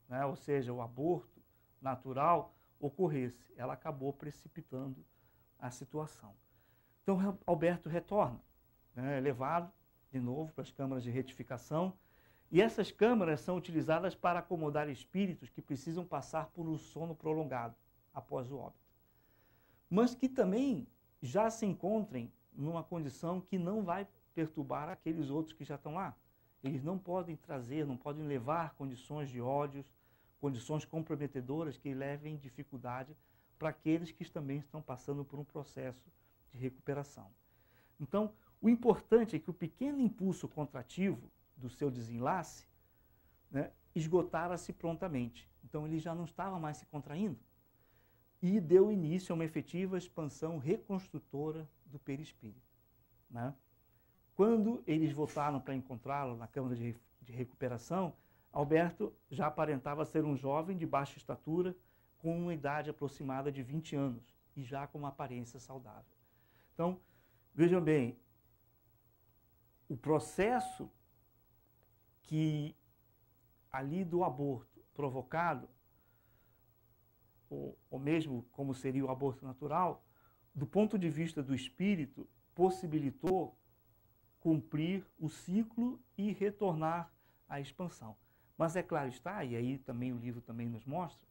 A: né, ou seja, o aborto natural, ocorresse. Ela acabou precipitando a situação. Então, Alberto retorna, né, é levado de novo para as câmaras de retificação. E essas câmaras são utilizadas para acomodar espíritos que precisam passar por um sono prolongado após o óbito, mas que também já se encontrem numa condição que não vai perturbar aqueles outros que já estão lá. Eles não podem trazer, não podem levar condições de ódios, condições comprometedoras que levem dificuldade para aqueles que também estão passando por um processo de recuperação. Então, o importante é que o pequeno impulso contrativo do seu desenlace né, esgotara-se prontamente. Então, ele já não estava mais se contraindo e deu início a uma efetiva expansão reconstrutora do perispírito. Né? Quando eles voltaram para encontrá-lo na Câmara de, de Recuperação, Alberto já aparentava ser um jovem de baixa estatura, com uma idade aproximada de 20 anos e já com uma aparência saudável. Então, vejam bem, o processo que ali do aborto provocado, ou, ou, mesmo como seria o aborto natural, do ponto de vista do espírito, possibilitou cumprir o ciclo e retornar à expansão. Mas é claro está, e aí também o livro também nos mostra,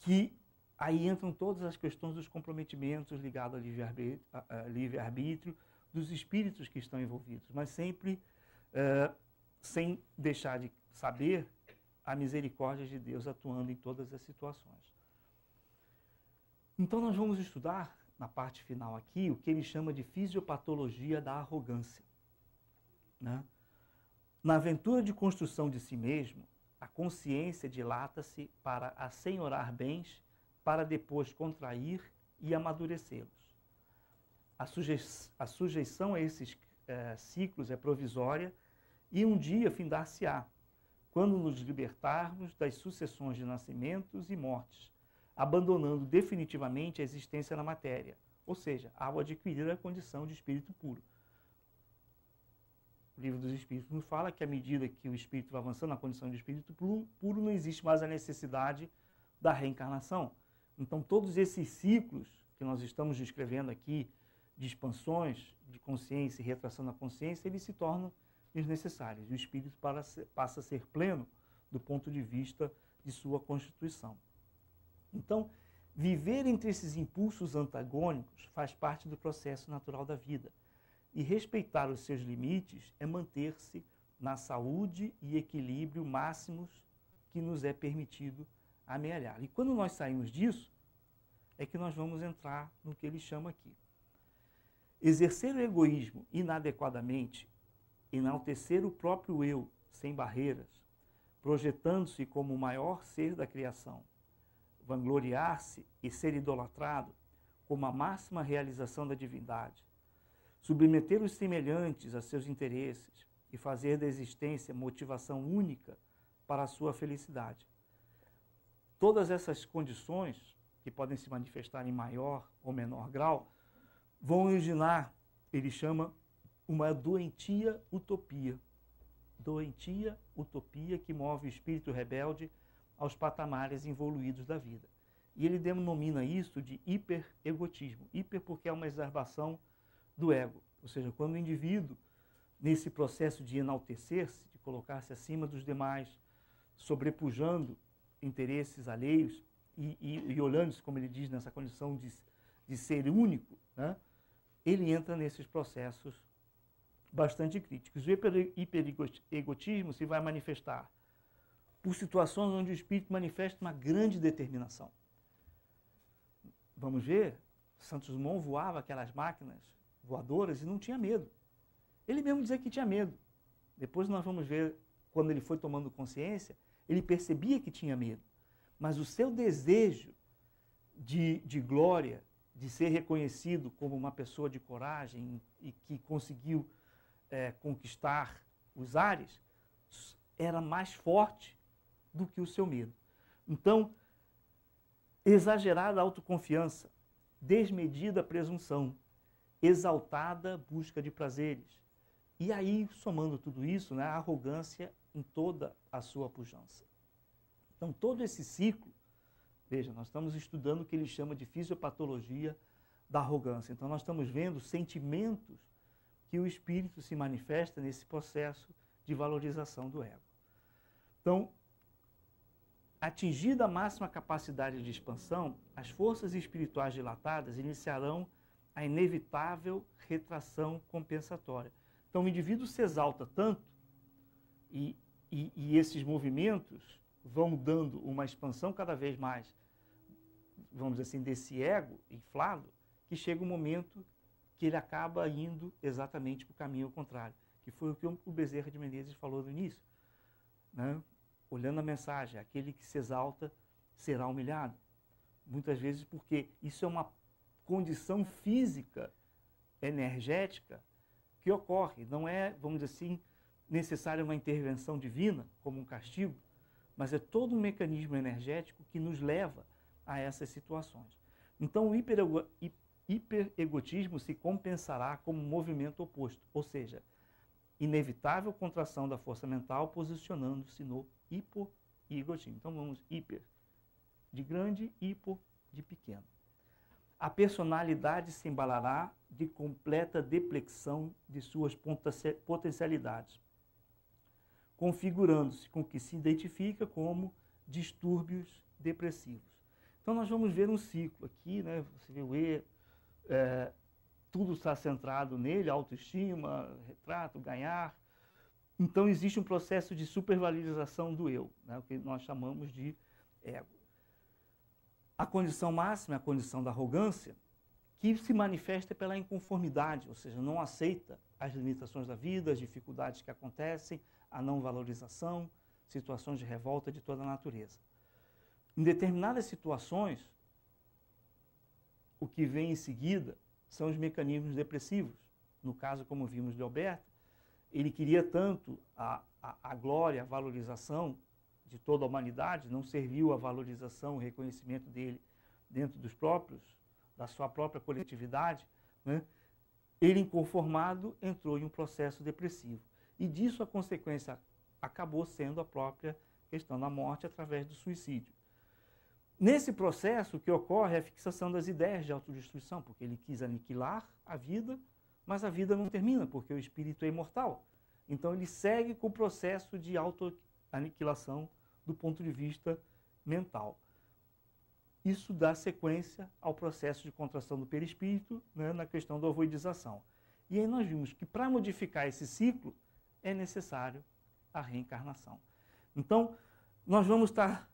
A: que aí entram todas as questões dos comprometimentos ligados ao livre-arbítrio dos espíritos que estão envolvidos, mas sempre uh, sem deixar de saber a misericórdia de Deus atuando em todas as situações. Então nós vamos estudar, na parte final aqui, o que ele chama de fisiopatologia da arrogância. Né? Na aventura de construção de si mesmo, a consciência dilata-se para assenhorar bens, para depois contrair e amadurecê-los. A, suje a, sujeição a esses eh, ciclos é provisória e um dia findar-se-á, quando nos libertarmos das sucessões de nascimentos e mortes, abandonando definitivamente a existência na matéria, ou seja, ao adquirir a condição de espírito puro. O livro dos Espíritos nos fala que à medida que o espírito vai avançando na condição de espírito puro, não existe mais a necessidade da reencarnação. Então, todos esses ciclos que nós estamos descrevendo aqui, de expansões de consciência e retração da consciência, eles se tornam desnecessários. O espírito passa a ser pleno do ponto de vista de sua constituição. Então, viver entre esses impulsos antagônicos faz parte do processo natural da vida. E respeitar os seus limites é manter-se na saúde e equilíbrio máximos que nos é permitido amealhar. E quando nós saímos disso, é que nós vamos entrar no que ele chama aqui. Exercer o egoísmo inadequadamente, enaltecer o próprio eu sem barreiras, projetando-se como o maior ser da criação, vangloriar-se e ser idolatrado como a máxima realização da divindade, submeter os semelhantes a seus interesses e fazer da existência motivação única para a sua felicidade. Todas essas condições, que podem se manifestar em maior ou menor grau, vão originar, ele chama, uma doentia utopia. Doentia utopia que move o espírito rebelde aos patamares evoluídos da vida. E ele denomina isso de hiperegotismo. Hiper porque é uma exacerbação do ego. Ou seja, quando o indivíduo, nesse processo de enaltecer-se, de colocar-se acima dos demais, sobrepujando interesses alheios e, e, e olhando-se, como ele diz, nessa condição de, de ser único, né, ele entra nesses processos bastante críticos. O hiperegotismo se vai manifestar por situações onde o espírito manifesta uma grande determinação. Vamos ver? Santos Dumont voava aquelas máquinas voadoras e não tinha medo. Ele mesmo dizia que tinha medo. Depois nós vamos ver, quando ele foi tomando consciência, ele percebia que tinha medo. Mas o seu desejo de, de glória, de ser reconhecido como uma pessoa de coragem e que conseguiu é, conquistar os ares, era mais forte do que o seu medo. Então, exagerada autoconfiança, desmedida presunção, exaltada busca de prazeres. E aí, somando tudo isso, né, a arrogância em toda a sua pujança. Então, todo esse ciclo, veja, nós estamos estudando o que ele chama de fisiopatologia da arrogância. Então, nós estamos vendo sentimentos que o espírito se manifesta nesse processo de valorização do ego. Então, atingida a máxima capacidade de expansão, as forças espirituais dilatadas iniciarão a inevitável retração compensatória. Então, o indivíduo se exalta tanto e, e, e esses movimentos vão dando uma expansão cada vez mais, vamos dizer assim, desse ego inflado, que chega um momento que ele acaba indo exatamente para o caminho contrário, que foi o que o Bezerra de Menezes falou no início. Né? Olhando a mensagem, aquele que se exalta será humilhado. Muitas vezes porque isso é uma condição física, energética, que ocorre. Não é, vamos dizer assim, necessária uma intervenção divina, como um castigo, mas é todo um mecanismo energético que nos leva a essas situações. Então, o hiperegotismo se compensará como um movimento oposto, ou seja, inevitável contração da força mental posicionando-se no hipo Então, vamos hiper de grande, hipo de pequeno a personalidade se embalará de completa deplexão de suas potencialidades, configurando-se com o que se identifica como distúrbios depressivos. Então nós vamos ver um ciclo aqui, né? Você vê o E, é, tudo está centrado nele, autoestima, retrato, ganhar. Então existe um processo de supervalorização do eu, né? o que nós chamamos de ego. A condição máxima é a condição da arrogância, que se manifesta pela inconformidade, ou seja, não aceita as limitações da vida, as dificuldades que acontecem, a não valorização, situações de revolta de toda a natureza. Em determinadas situações, o que vem em seguida são os mecanismos depressivos. No caso, como vimos de Alberto, ele queria tanto a, a, a glória, a valorização, de toda a humanidade, não serviu a valorização, o reconhecimento dele dentro dos próprios, da sua própria coletividade, né? ele inconformado entrou em um processo depressivo. E disso a consequência acabou sendo a própria questão da morte através do suicídio. Nesse processo, o que ocorre é a fixação das ideias de autodestruição, porque ele quis aniquilar a vida, mas a vida não termina, porque o espírito é imortal. Então ele segue com o processo de autoaniquilação do ponto de vista mental. Isso dá sequência ao processo de contração do perispírito né, na questão da ovoidização. E aí nós vimos que para modificar esse ciclo é necessário a reencarnação. Então, nós vamos estar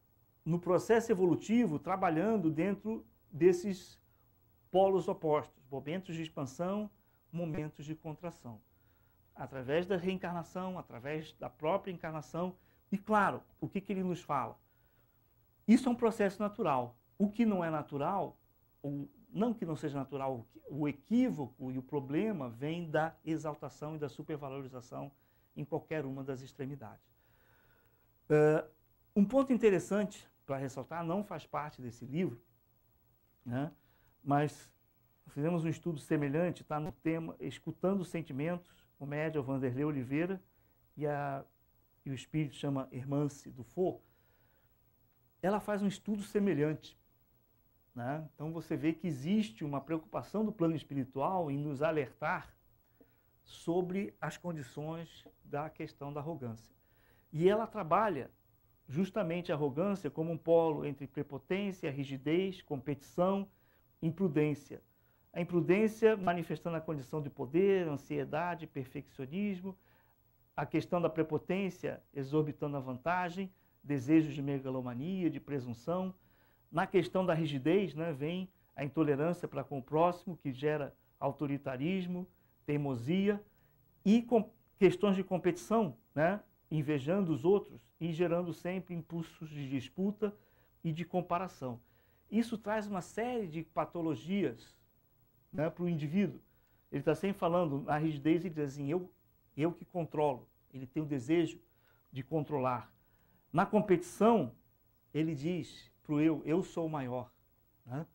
A: no processo evolutivo trabalhando dentro desses polos opostos, momentos de expansão, momentos de contração. Através da reencarnação, através da própria encarnação, e claro, o que, que ele nos fala? Isso é um processo natural. O que não é natural, ou não que não seja natural, o equívoco e o problema vem da exaltação e da supervalorização em qualquer uma das extremidades. Uh, um ponto interessante para ressaltar, não faz parte desse livro, né? mas fizemos um estudo semelhante, está no tema Escutando os Sentimentos, o médio Vanderlei Oliveira e a e o espírito chama Hermance Dufour, ela faz um estudo semelhante. Né? Então você vê que existe uma preocupação do plano espiritual em nos alertar sobre as condições da questão da arrogância. E ela trabalha justamente a arrogância como um polo entre prepotência, rigidez, competição, imprudência. A imprudência manifestando a condição de poder, ansiedade, perfeccionismo, a questão da prepotência exorbitando a vantagem, desejos de megalomania, de presunção. Na questão da rigidez, né, vem a intolerância para com o próximo, que gera autoritarismo, teimosia e questões de competição, né, invejando os outros e gerando sempre impulsos de disputa e de comparação. Isso traz uma série de patologias né, para o indivíduo. Ele está sempre falando, na rigidez, e diz assim, eu eu que controlo. Ele tem o desejo de controlar. Na competição, ele diz para o eu, eu sou o maior. Né?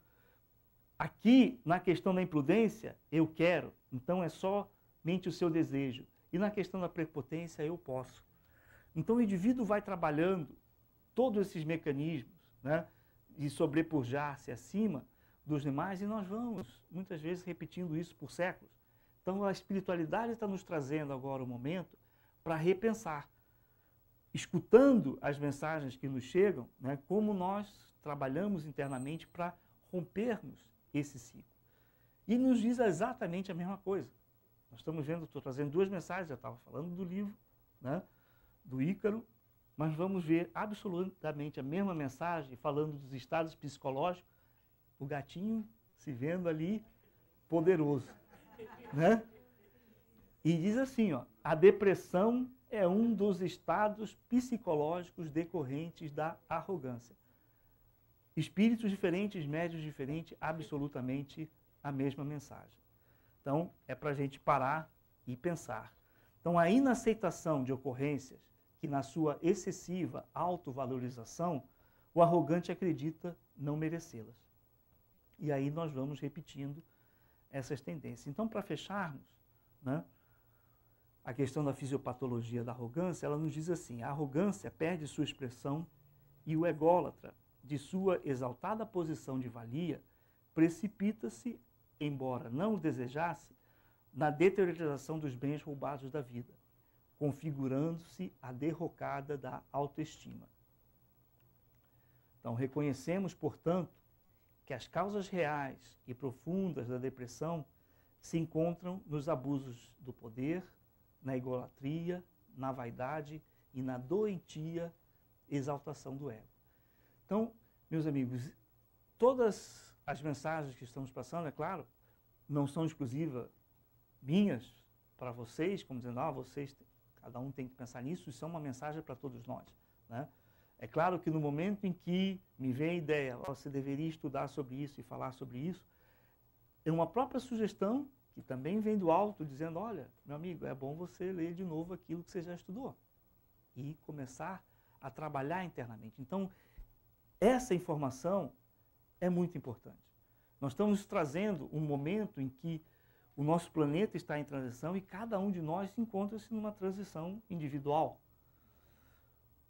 A: Aqui, na questão da imprudência, eu quero, então é somente o seu desejo. E na questão da prepotência, eu posso. Então o indivíduo vai trabalhando todos esses mecanismos né, de sobrepujar-se acima dos demais e nós vamos, muitas vezes, repetindo isso por séculos. Então a espiritualidade está nos trazendo agora o momento para repensar, escutando as mensagens que nos chegam, né, como nós trabalhamos internamente para rompermos esse ciclo. E nos diz exatamente a mesma coisa. Nós estamos vendo, estou trazendo duas mensagens, eu estava falando do livro, né, do Ícaro, mas vamos ver absolutamente a mesma mensagem falando dos estados psicológicos, o gatinho se vendo ali poderoso né? E diz assim, ó, a depressão é um dos estados psicológicos decorrentes da arrogância. Espíritos diferentes, médios diferentes, absolutamente a mesma mensagem. Então, é para a gente parar e pensar. Então, a inaceitação de ocorrências, que na sua excessiva autovalorização, o arrogante acredita não merecê-las. E aí nós vamos repetindo essas tendências. Então, para fecharmos, né, a questão da fisiopatologia da arrogância, ela nos diz assim: a arrogância perde sua expressão e o ególatra, de sua exaltada posição de valia, precipita-se, embora não o desejasse, na deterioração dos bens roubados da vida, configurando-se a derrocada da autoestima. Então, reconhecemos, portanto, que as causas reais e profundas da depressão se encontram nos abusos do poder, na egolatria, na vaidade e na doentia exaltação do ego. Então, meus amigos, todas as mensagens que estamos passando, é claro, não são exclusivas minhas para vocês, como dizendo, ah, vocês, cada um tem que pensar nisso, isso é uma mensagem para todos nós. Né? É claro que no momento em que me vem a ideia, oh, você deveria estudar sobre isso e falar sobre isso, é uma própria sugestão que também vem do alto, dizendo, olha, meu amigo, é bom você ler de novo aquilo que você já estudou e começar a trabalhar internamente. Então, essa informação é muito importante. Nós estamos trazendo um momento em que o nosso planeta está em transição e cada um de nós encontra-se numa transição individual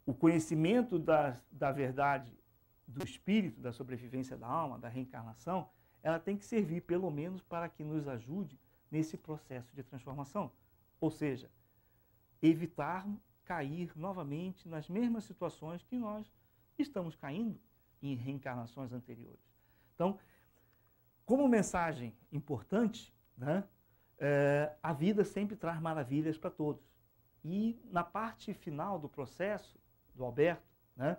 A: o conhecimento da, da verdade do espírito, da sobrevivência da alma, da reencarnação, ela tem que servir pelo menos para que nos ajude nesse processo de transformação. Ou seja, evitar cair novamente nas mesmas situações que nós estamos caindo em reencarnações anteriores. Então, como mensagem importante, né, é, a vida sempre traz maravilhas para todos. E na parte final do processo, do Alberto, né?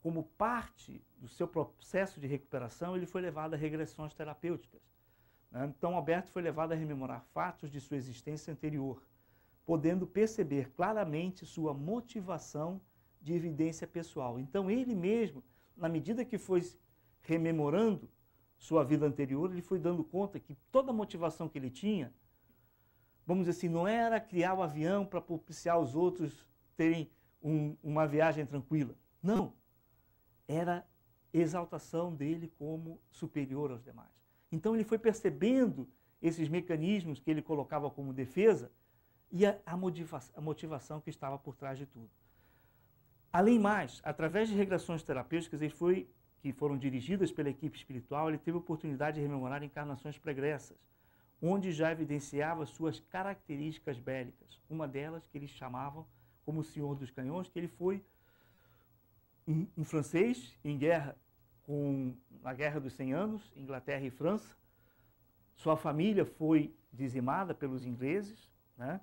A: como parte do seu processo de recuperação, ele foi levado a regressões terapêuticas. Né? Então, Alberto foi levado a rememorar fatos de sua existência anterior, podendo perceber claramente sua motivação de evidência pessoal. Então, ele mesmo, na medida que foi rememorando sua vida anterior, ele foi dando conta que toda a motivação que ele tinha, vamos dizer assim, não era criar o um avião para propiciar os outros terem um, uma viagem tranquila. Não. Era exaltação dele como superior aos demais. Então ele foi percebendo esses mecanismos que ele colocava como defesa e a, a, motivação, a motivação que estava por trás de tudo. Além mais, através de regressões terapêuticas, ele foi que foram dirigidas pela equipe espiritual, ele teve a oportunidade de rememorar encarnações pregressas, onde já evidenciava suas características bélicas, uma delas que eles chamavam como o Senhor dos Canhões, que ele foi um, um francês em guerra com a Guerra dos 100 Anos, Inglaterra e França. Sua família foi dizimada pelos ingleses, né?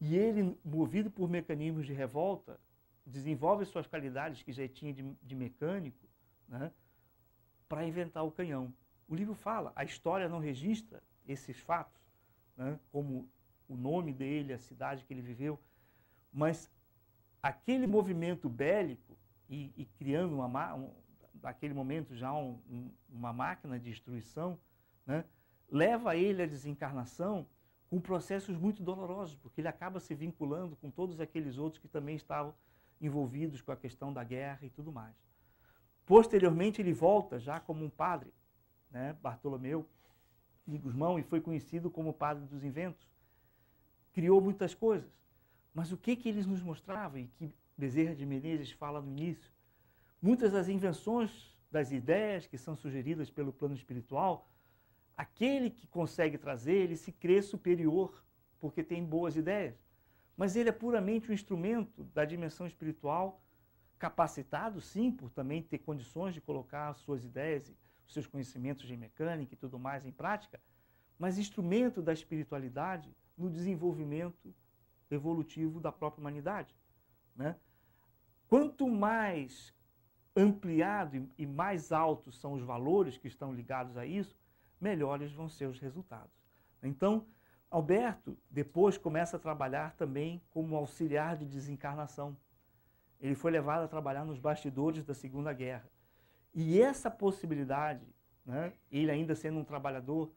A: E ele, movido por mecanismos de revolta, desenvolve suas qualidades que já tinha de, de mecânico, né? Para inventar o canhão. O livro fala, a história não registra esses fatos, né? Como o nome dele, a cidade que ele viveu, mas aquele movimento bélico e, e criando uma, um, naquele momento já um, um, uma máquina de destruição, né, leva ele à desencarnação com processos muito dolorosos, porque ele acaba se vinculando com todos aqueles outros que também estavam envolvidos com a questão da guerra e tudo mais. Posteriormente, ele volta já como um padre, né, Bartolomeu de Guzmão, e foi conhecido como padre dos inventos. Criou muitas coisas. Mas o que, que eles nos mostravam e que Bezerra de Menezes fala no início? Muitas das invenções das ideias que são sugeridas pelo plano espiritual, aquele que consegue trazer, ele se crê superior porque tem boas ideias. Mas ele é puramente um instrumento da dimensão espiritual, capacitado, sim, por também ter condições de colocar suas ideias, seus conhecimentos de mecânica e tudo mais em prática, mas instrumento da espiritualidade no desenvolvimento evolutivo da própria humanidade. Né? Quanto mais ampliado e mais altos são os valores que estão ligados a isso, melhores vão ser os resultados. Então, Alberto depois começa a trabalhar também como auxiliar de desencarnação. Ele foi levado a trabalhar nos bastidores da Segunda Guerra. E essa possibilidade, né, ele ainda sendo um trabalhador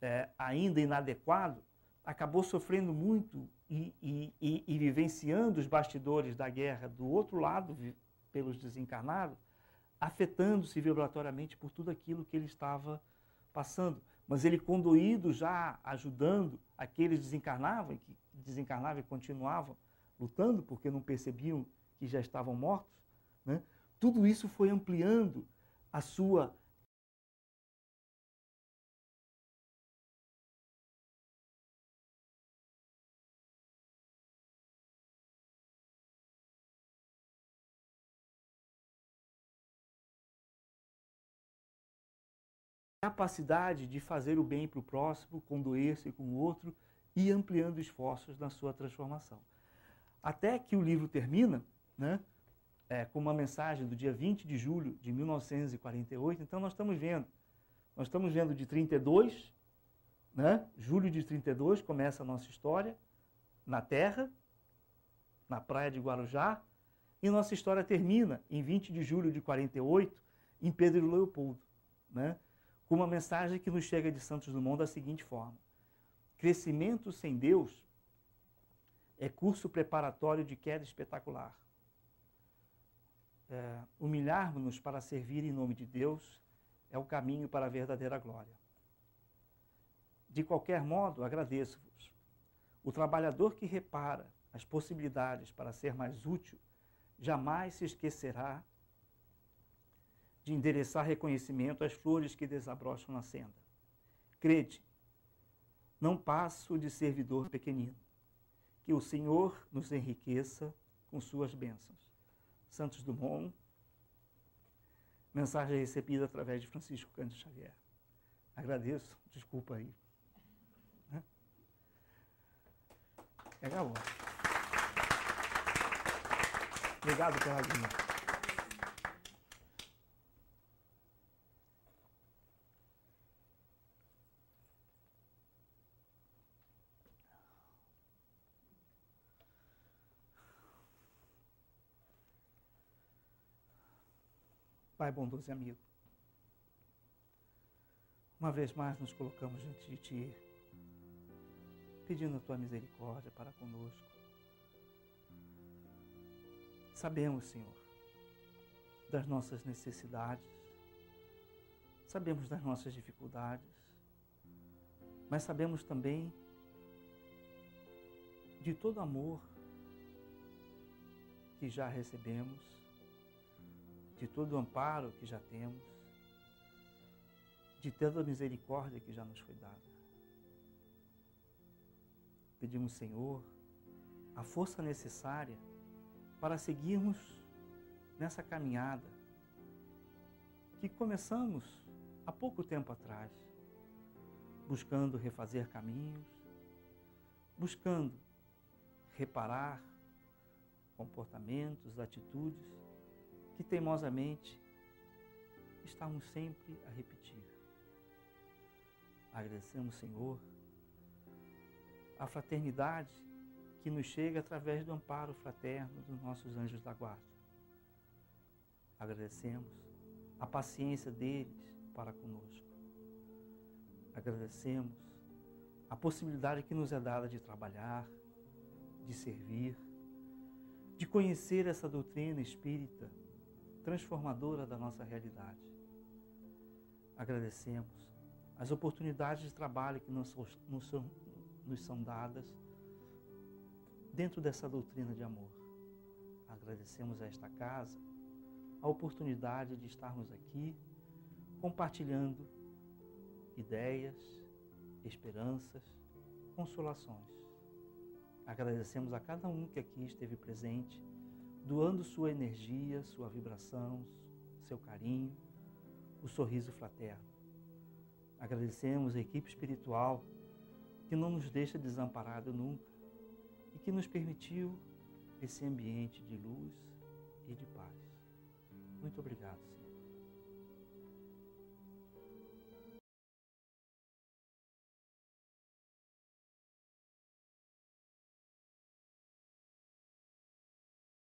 A: é, ainda inadequado, acabou sofrendo muito e, e, e, e vivenciando os bastidores da guerra do outro lado, pelos desencarnados, afetando-se vibratoriamente por tudo aquilo que ele estava passando. Mas ele, conduído já ajudando aqueles desencarnavam, que desencarnavam e continuavam lutando porque não percebiam que já estavam mortos, né? tudo isso foi ampliando a sua capacidade de fazer o bem para o próximo, com condoer-se com o outro e ampliando esforços na sua transformação. Até que o livro termina, né, é, com uma mensagem do dia 20 de julho de 1948. Então nós estamos vendo, nós estamos vendo de 32, né, julho de 32 começa a nossa história na Terra, na praia de Guarujá, e nossa história termina em 20 de julho de 48 em Pedro Leopoldo, né? com uma mensagem que nos chega de Santos Dumont da seguinte forma: Crescimento sem Deus é curso preparatório de queda espetacular. É, Humilharmos-nos para servir em nome de Deus é o caminho para a verdadeira glória. De qualquer modo, agradeço-vos. O trabalhador que repara as possibilidades para ser mais útil jamais se esquecerá de endereçar reconhecimento às flores que desabrocham na senda. Crede, não passo de servidor pequenino. Que o Senhor nos enriqueça com suas bênçãos. Santos Dumont, mensagem recebida através de Francisco Cândido Xavier. Agradeço, desculpa aí. Né? É, acabou. Obrigado pela audiência. Pai bondoso e amigo. Uma vez mais nos colocamos diante de Ti, pedindo a Tua misericórdia para conosco. Sabemos, Senhor, das nossas necessidades, sabemos das nossas dificuldades, mas sabemos também de todo amor que já recebemos de todo o amparo que já temos, de toda a misericórdia que já nos foi dada. Pedimos, Senhor, a força necessária para seguirmos nessa caminhada que começamos há pouco tempo atrás, buscando refazer caminhos, buscando reparar comportamentos, atitudes que teimosamente estamos sempre a repetir. Agradecemos, Senhor, a fraternidade que nos chega através do amparo fraterno dos nossos anjos da guarda. Agradecemos a paciência deles para conosco. Agradecemos a possibilidade que nos é dada de trabalhar, de servir, de conhecer essa doutrina espírita transformadora da nossa realidade. Agradecemos as oportunidades de trabalho que nos, são dadas dentro dessa doutrina de amor. Agradecemos a esta casa a oportunidade de estarmos aqui compartilhando ideias, esperanças, consolações. Agradecemos a cada um que aqui esteve presente doando sua energia, sua vibração, seu carinho, o sorriso fraterno. Agradecemos a equipe espiritual que não nos deixa desamparado nunca e que nos permitiu esse ambiente de luz e de paz. Muito obrigado, Senhor.